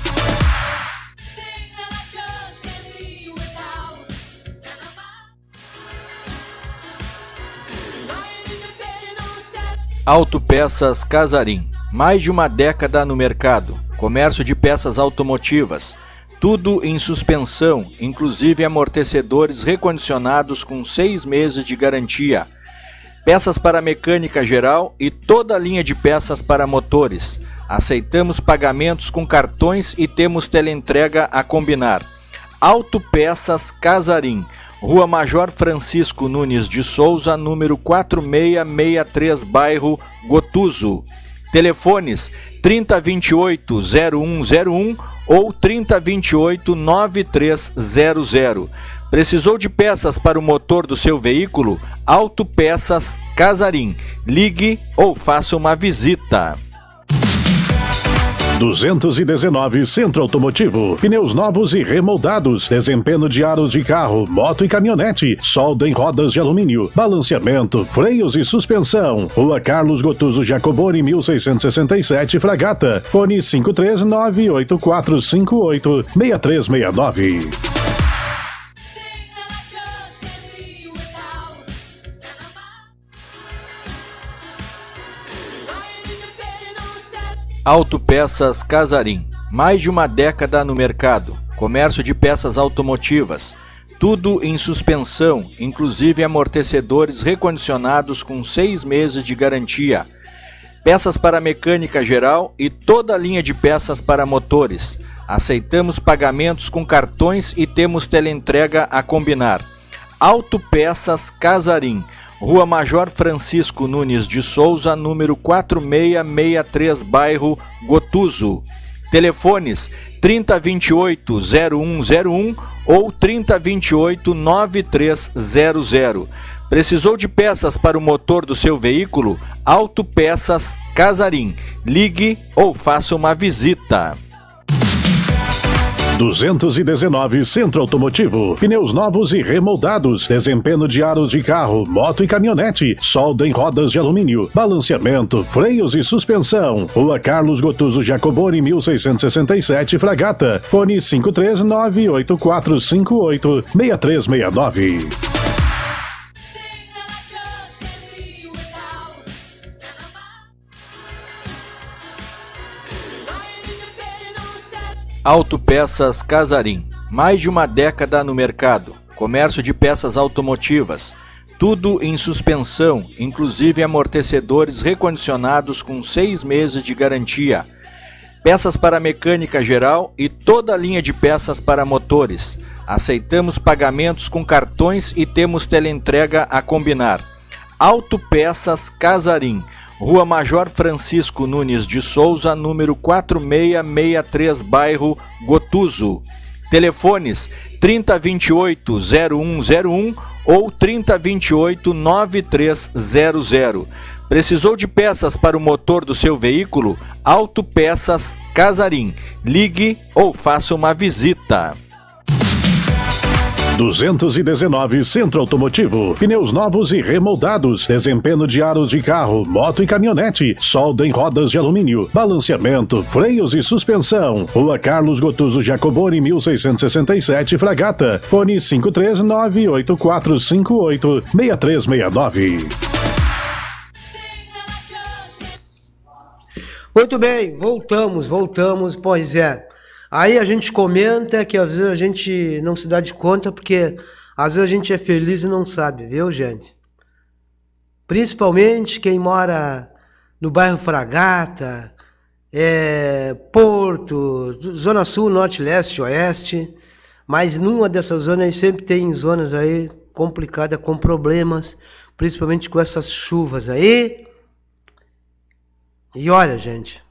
Autopeças Casarim. Mais de uma década no mercado. Comércio de peças automotivas. Tudo em suspensão, inclusive amortecedores recondicionados com seis meses de garantia. Peças para mecânica geral e toda a linha de peças para motores. Aceitamos pagamentos com cartões e temos teleentrega a combinar. Autopeças Casarim Rua Major Francisco Nunes de Souza, número 4663, bairro Gotuso. Telefones 3028-0101 ou 3028-9300. Precisou de peças para o motor do seu veículo? Autopeças Casarim. Ligue ou faça uma visita. 219 Centro Automotivo. Pneus novos e remoldados, desempenho de aros de carro, moto e caminhonete, solda em rodas de alumínio, balanceamento, freios e suspensão. Rua Carlos Gotuso Jacoboni, 1667, Fragata. Fone 5398458 6369. Autopeças Casarim. Mais de uma década no mercado. Comércio de peças automotivas. Tudo em suspensão, inclusive amortecedores recondicionados com seis meses de garantia. Peças para mecânica geral e toda a linha de peças para motores. Aceitamos pagamentos com cartões e temos teleentrega a combinar. Autopeças Casarim Rua Major Francisco Nunes de Souza, número 4663, bairro Gotuso. Telefones 3028-0101 ou 3028-9300. Precisou de peças para o motor do seu veículo? Autopeças Casarim. Ligue ou faça uma visita. 219 Centro Automotivo. Pneus novos e remoldados, desempenho de aros de carro, moto e caminhonete, solda em rodas de alumínio, balanceamento, freios e suspensão. Rua Carlos Gotuso Jacoboni, 1667, Fragata. Fone 5398458 6369. Autopeças Casarim. Mais de uma década no mercado. Comércio de peças automotivas. Tudo em suspensão, inclusive amortecedores recondicionados com seis meses de garantia. Peças para mecânica geral e toda a linha de peças para motores. Aceitamos pagamentos com cartões e temos teleentrega a combinar. Autopeças Casarim. Rua Major Francisco Nunes de Souza, número 4663, bairro Gotuso. Telefones 3028-0101 ou 3028-9300. Precisou de peças para o motor do seu veículo? Autopeças Casarim. Ligue ou faça uma visita. 219 Centro Automotivo. Pneus novos e remoldados. Desempenho de aros de carro, moto e caminhonete. Solda em rodas de alumínio. Balanceamento, freios e suspensão. Rua Carlos Gotuso Jacoboni, 1667, Fragata. Fone 539-8458-6369. Muito bem, voltamos, voltamos, pois é. Aí a gente comenta que às vezes a gente não se dá de conta porque às vezes a gente é feliz e não sabe, viu, gente? Principalmente quem mora no bairro Fragata, é, Porto, Zona Sul, Norte, Leste, Oeste. Mas numa dessas zonas sempre tem zonas aí complicadas, com problemas, principalmente com essas chuvas aí. E olha, gente,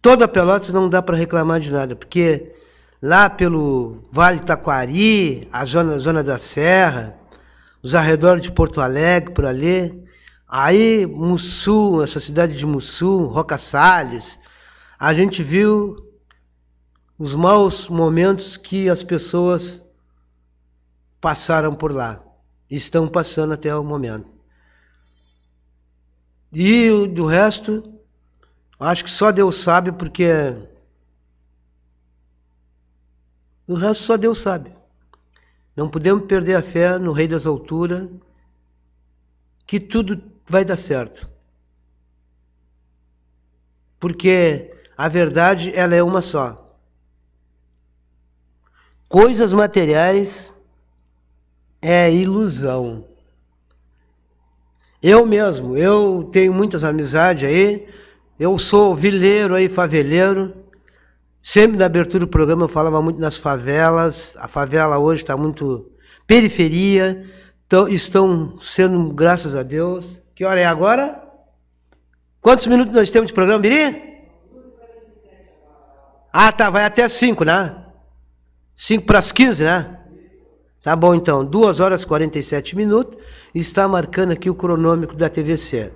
toda Pelotas não dá para reclamar de nada, porque lá pelo Vale Taquari, a zona, zona da Serra, os arredores de Porto Alegre, por ali, aí Mussul, essa cidade de Mussul, Roca Salles, a gente viu os maus momentos que as pessoas passaram por lá, estão passando até o momento. E do resto, Acho que só Deus sabe, porque. O resto só Deus sabe. Não podemos perder a fé no Rei das Alturas, que tudo vai dar certo. Porque a verdade ela é uma só. Coisas materiais é ilusão. Eu mesmo, eu tenho muitas amizades aí, eu sou vileiro aí, faveleiro. Sempre na abertura do programa eu falava muito nas favelas. A favela hoje está muito periferia. estão sendo, graças a Deus. Que hora é agora? Quantos minutos nós temos de programa, Biri? Ah, tá, vai até 5, né? 5 para as 15, né? Tá bom, então, 2 horas e 47 minutos. Está marcando aqui o cronômetro da TVC.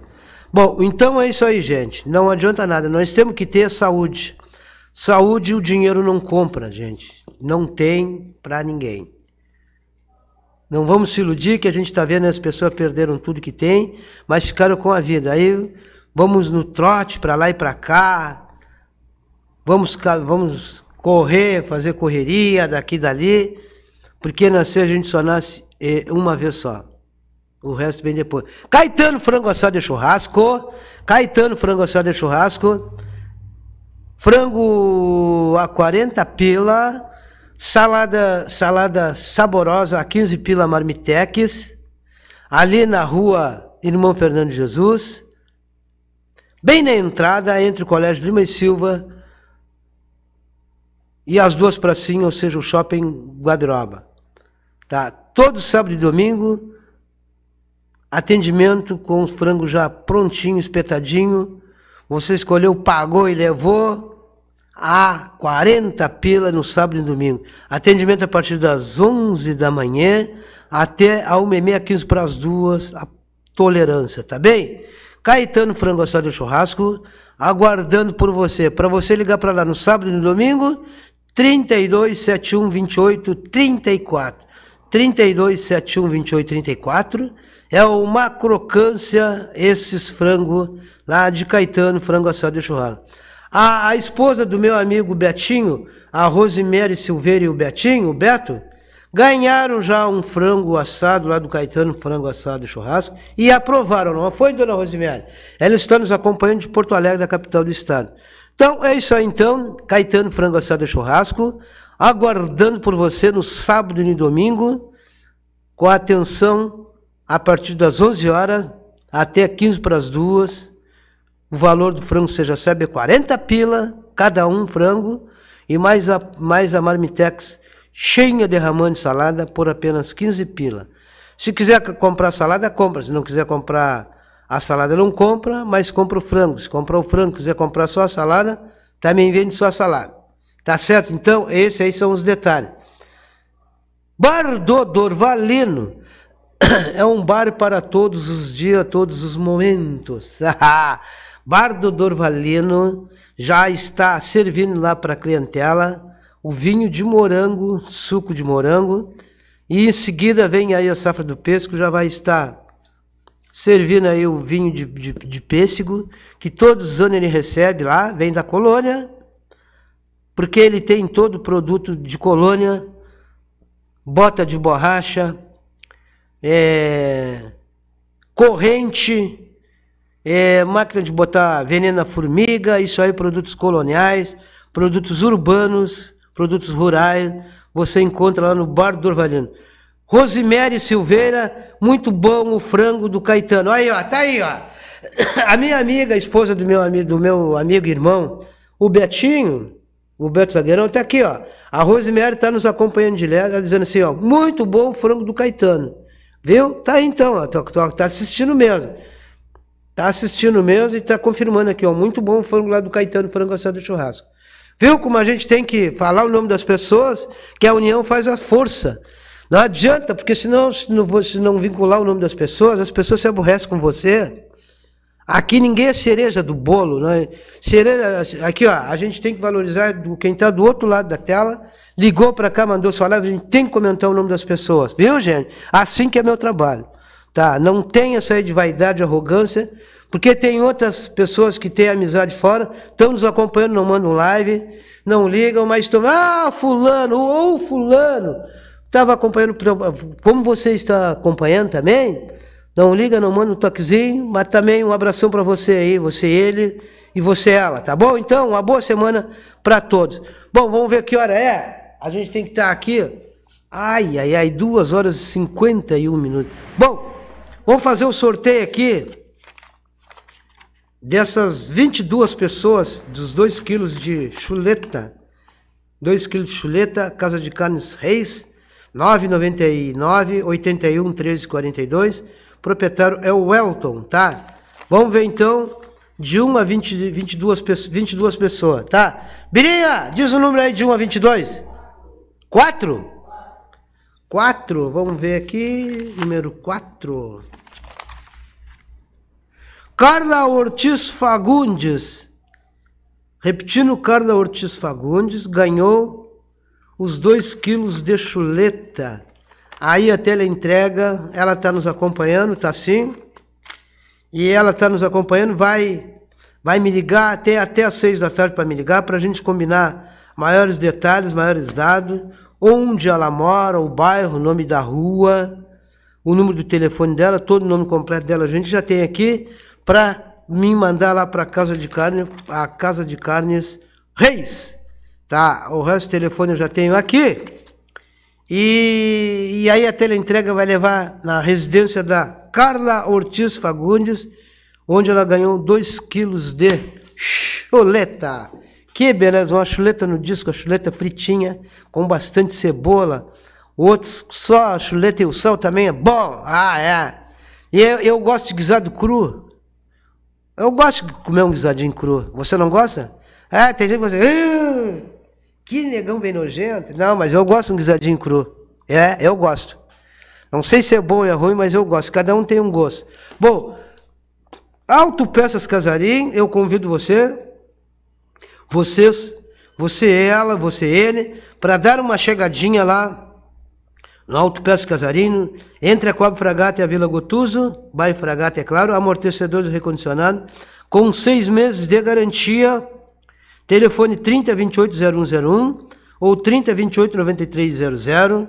Bom, então é isso aí, gente. Não adianta nada. Nós temos que ter saúde. Saúde o dinheiro não compra, gente. Não tem para ninguém. Não vamos se iludir que a gente está vendo as pessoas perderam tudo que tem, mas ficaram com a vida. Aí vamos no trote para lá e para cá, vamos, vamos correr, fazer correria daqui e dali, porque nascer a gente só nasce eh, uma vez só. O resto vem depois. Caetano frango assado e é churrasco. Caetano frango assado e é churrasco. Frango a 40 pila. Salada, salada saborosa a 15 pila Marmitex. Ali na rua Irmão Fernando Jesus. Bem na entrada entre o Colégio Lima e Silva e as duas pracinhas, ou seja, o shopping Guabiroba. Tá? Todo sábado e domingo atendimento com o frango já prontinho, espetadinho. Você escolheu, pagou e levou a 40 pila no sábado e domingo. Atendimento a partir das 11 da manhã até a 1h30, 15 para as 2, a tolerância, tá bem? Caetano Frango Assado e Churrasco, aguardando por você. Para você ligar para lá no sábado e no domingo, 32 71 28 34. 32 71 28 34 é uma crocância esses frango lá de Caetano, frango assado e churrasco. A, a esposa do meu amigo Betinho, a Rosemary Silveira e o Betinho, o Beto, ganharam já um frango assado lá do Caetano, frango assado e churrasco, e aprovaram, não foi, dona Rosemary? Ela está nos acompanhando de Porto Alegre, da capital do estado. Então, é isso aí, então, Caetano, frango assado e churrasco, aguardando por você no sábado e no domingo, com a atenção a partir das 11 horas até 15 para as duas. O valor do frango você já sabe é 40 pila, cada um frango, e mais a, mais a marmitex cheia de ramão de salada por apenas 15 pila. Se quiser comprar salada, compra. Se não quiser comprar a salada, não compra, mas compra o frango. Se comprar o frango, quiser comprar só a salada, também vende só a salada. Tá certo? Então, esses aí são os detalhes. Bar do Dorvalino é um bar para todos os dias, todos os momentos. bar do Dorvalino já está servindo lá para a clientela o vinho de morango, suco de morango. E em seguida vem aí a safra do pêssego, já vai estar servindo aí o vinho de, de, de pêssego, que todos os anos ele recebe lá, vem da colônia, porque ele tem todo o produto de colônia, bota de borracha, é, corrente, é, máquina de botar veneno na formiga, isso aí, produtos coloniais, produtos urbanos, produtos rurais, você encontra lá no Bar do Orvalhano. Rosemary Silveira, muito bom o frango do Caetano. Aí, ó, tá aí, ó. A minha amiga, a esposa do meu amigo, do meu amigo irmão, o Betinho, o Beto Zagueirão, tá aqui, ó. A Rosemary tá nos acompanhando de leve, dizendo assim, ó, muito bom o frango do Caetano. Viu? Tá aí então, tô, tô, tá assistindo mesmo. Tá assistindo mesmo e tá confirmando aqui, ó. Muito bom o frango lá do Caetano, frango assado churrasco. Viu como a gente tem que falar o nome das pessoas, que a união faz a força. Não adianta, porque senão, se não, se não vincular o nome das pessoas, as pessoas se aborrecem com você. Aqui ninguém é cereja do bolo. Né? Cereja, aqui, ó, a gente tem que valorizar quem está do outro lado da tela. Ligou para cá, mandou sua live, a gente tem que comentar o nome das pessoas. Viu, gente? Assim que é meu trabalho. Tá? Não tem essa aí de vaidade, arrogância, porque tem outras pessoas que têm amizade fora, estão nos acompanhando, não mandam live, não ligam, mas estão. Ah, fulano, ou fulano. Estava acompanhando. Como você está acompanhando também? Não liga, não manda um toquezinho, mas também um abração para você aí, você ele e você ela, tá bom? Então, uma boa semana para todos. Bom, vamos ver que hora é. A gente tem que estar tá aqui. Ai, ai, ai, 2 horas e 51 minutos. Bom, vamos fazer o um sorteio aqui dessas 22 pessoas, dos 2 quilos de chuleta, 2 quilos de chuleta, Casa de Carnes Reis, 9,99, 81, 13,42 proprietário é o Welton, tá? Vamos ver então de 1 a 20, 22, 22 pessoas, tá? Birinha, diz o número aí de 1 a 22. 4? 4, vamos ver aqui, número 4. Carla Ortiz Fagundes, repetindo, Carla Ortiz Fagundes ganhou os 2 quilos de chuleta. Aí até ela entrega, ela está nos acompanhando, está sim. E ela está nos acompanhando, vai vai me ligar até, até as seis da tarde para me ligar, para a gente combinar maiores detalhes, maiores dados, onde ela mora, o bairro, o nome da rua, o número do telefone dela, todo o nome completo dela a gente já tem aqui, para me mandar lá para a Casa de Carne, a Casa de Carnes Reis. Tá, o resto do telefone eu já tenho aqui. E, e aí a teleentrega vai levar na residência da Carla Ortiz Fagundes, onde ela ganhou 2 quilos de chuleta. Que beleza, uma chuleta no disco, a chuleta fritinha, com bastante cebola. Outros, só a chuleta e o sal também é bom. Ah, é. E eu, eu gosto de guisado cru. Eu gosto de comer um guisadinho cru. Você não gosta? É, tem gente que dizer... Que negão bem nojento. Não, mas eu gosto de um guisadinho cru. É, eu gosto. Não sei se é bom ou é ruim, mas eu gosto. Cada um tem um gosto. Bom, autopeças casarim, eu convido você, vocês, você ela, você ele, para dar uma chegadinha lá no Autopeças Casarim, entre a Coab Fragata e a Vila Gotuso, bairro Fragata, é claro, amortecedores recondicionados, com seis meses de garantia Telefone 3028-0101 ou 3028-9300.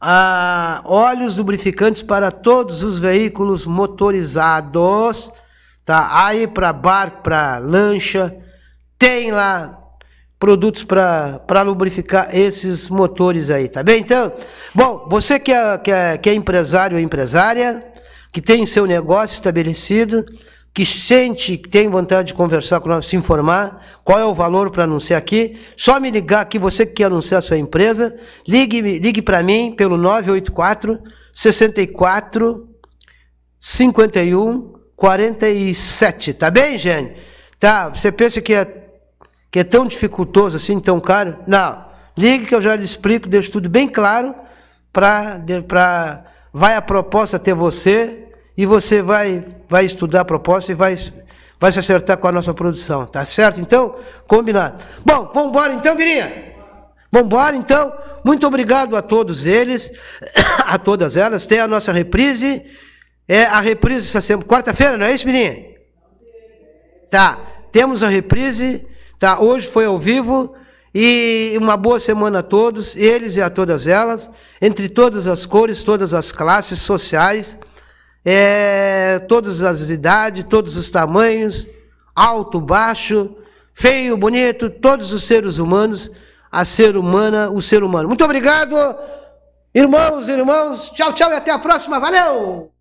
Ah, óleos lubrificantes para todos os veículos motorizados, tá? Aí para barco, para lancha, tem lá produtos para lubrificar esses motores aí, tá bem? Então, bom, você que é, que é, que é empresário ou empresária, que tem seu negócio estabelecido, que sente que tem vontade de conversar com nós, se informar, qual é o valor para anunciar aqui, só me ligar aqui, você que quer anunciar a sua empresa, ligue, ligue para mim pelo 984 64 51 47, tá bem, gente? Tá, você pensa que é, que é tão dificultoso assim, tão caro? Não, ligue que eu já lhe explico, deixo tudo bem claro, para vai a proposta ter você, e você vai, vai estudar a proposta e vai, vai se acertar com a nossa produção. Tá certo? Então, combinado. Bom, vamos embora então, Virinha? Vamos embora então. Muito obrigado a todos eles, a todas elas. Tem a nossa reprise. É a reprise essa semana, quarta-feira, não é isso, Virinha? Tá. Temos a reprise. Tá. Hoje foi ao vivo. E uma boa semana a todos, eles e a todas elas, entre todas as cores, todas as classes sociais é, todas as idades, todos os tamanhos, alto, baixo, feio, bonito, todos os seres humanos, a ser humana, o ser humano. Muito obrigado, irmãos e irmãos. Tchau, tchau e até a próxima. Valeu!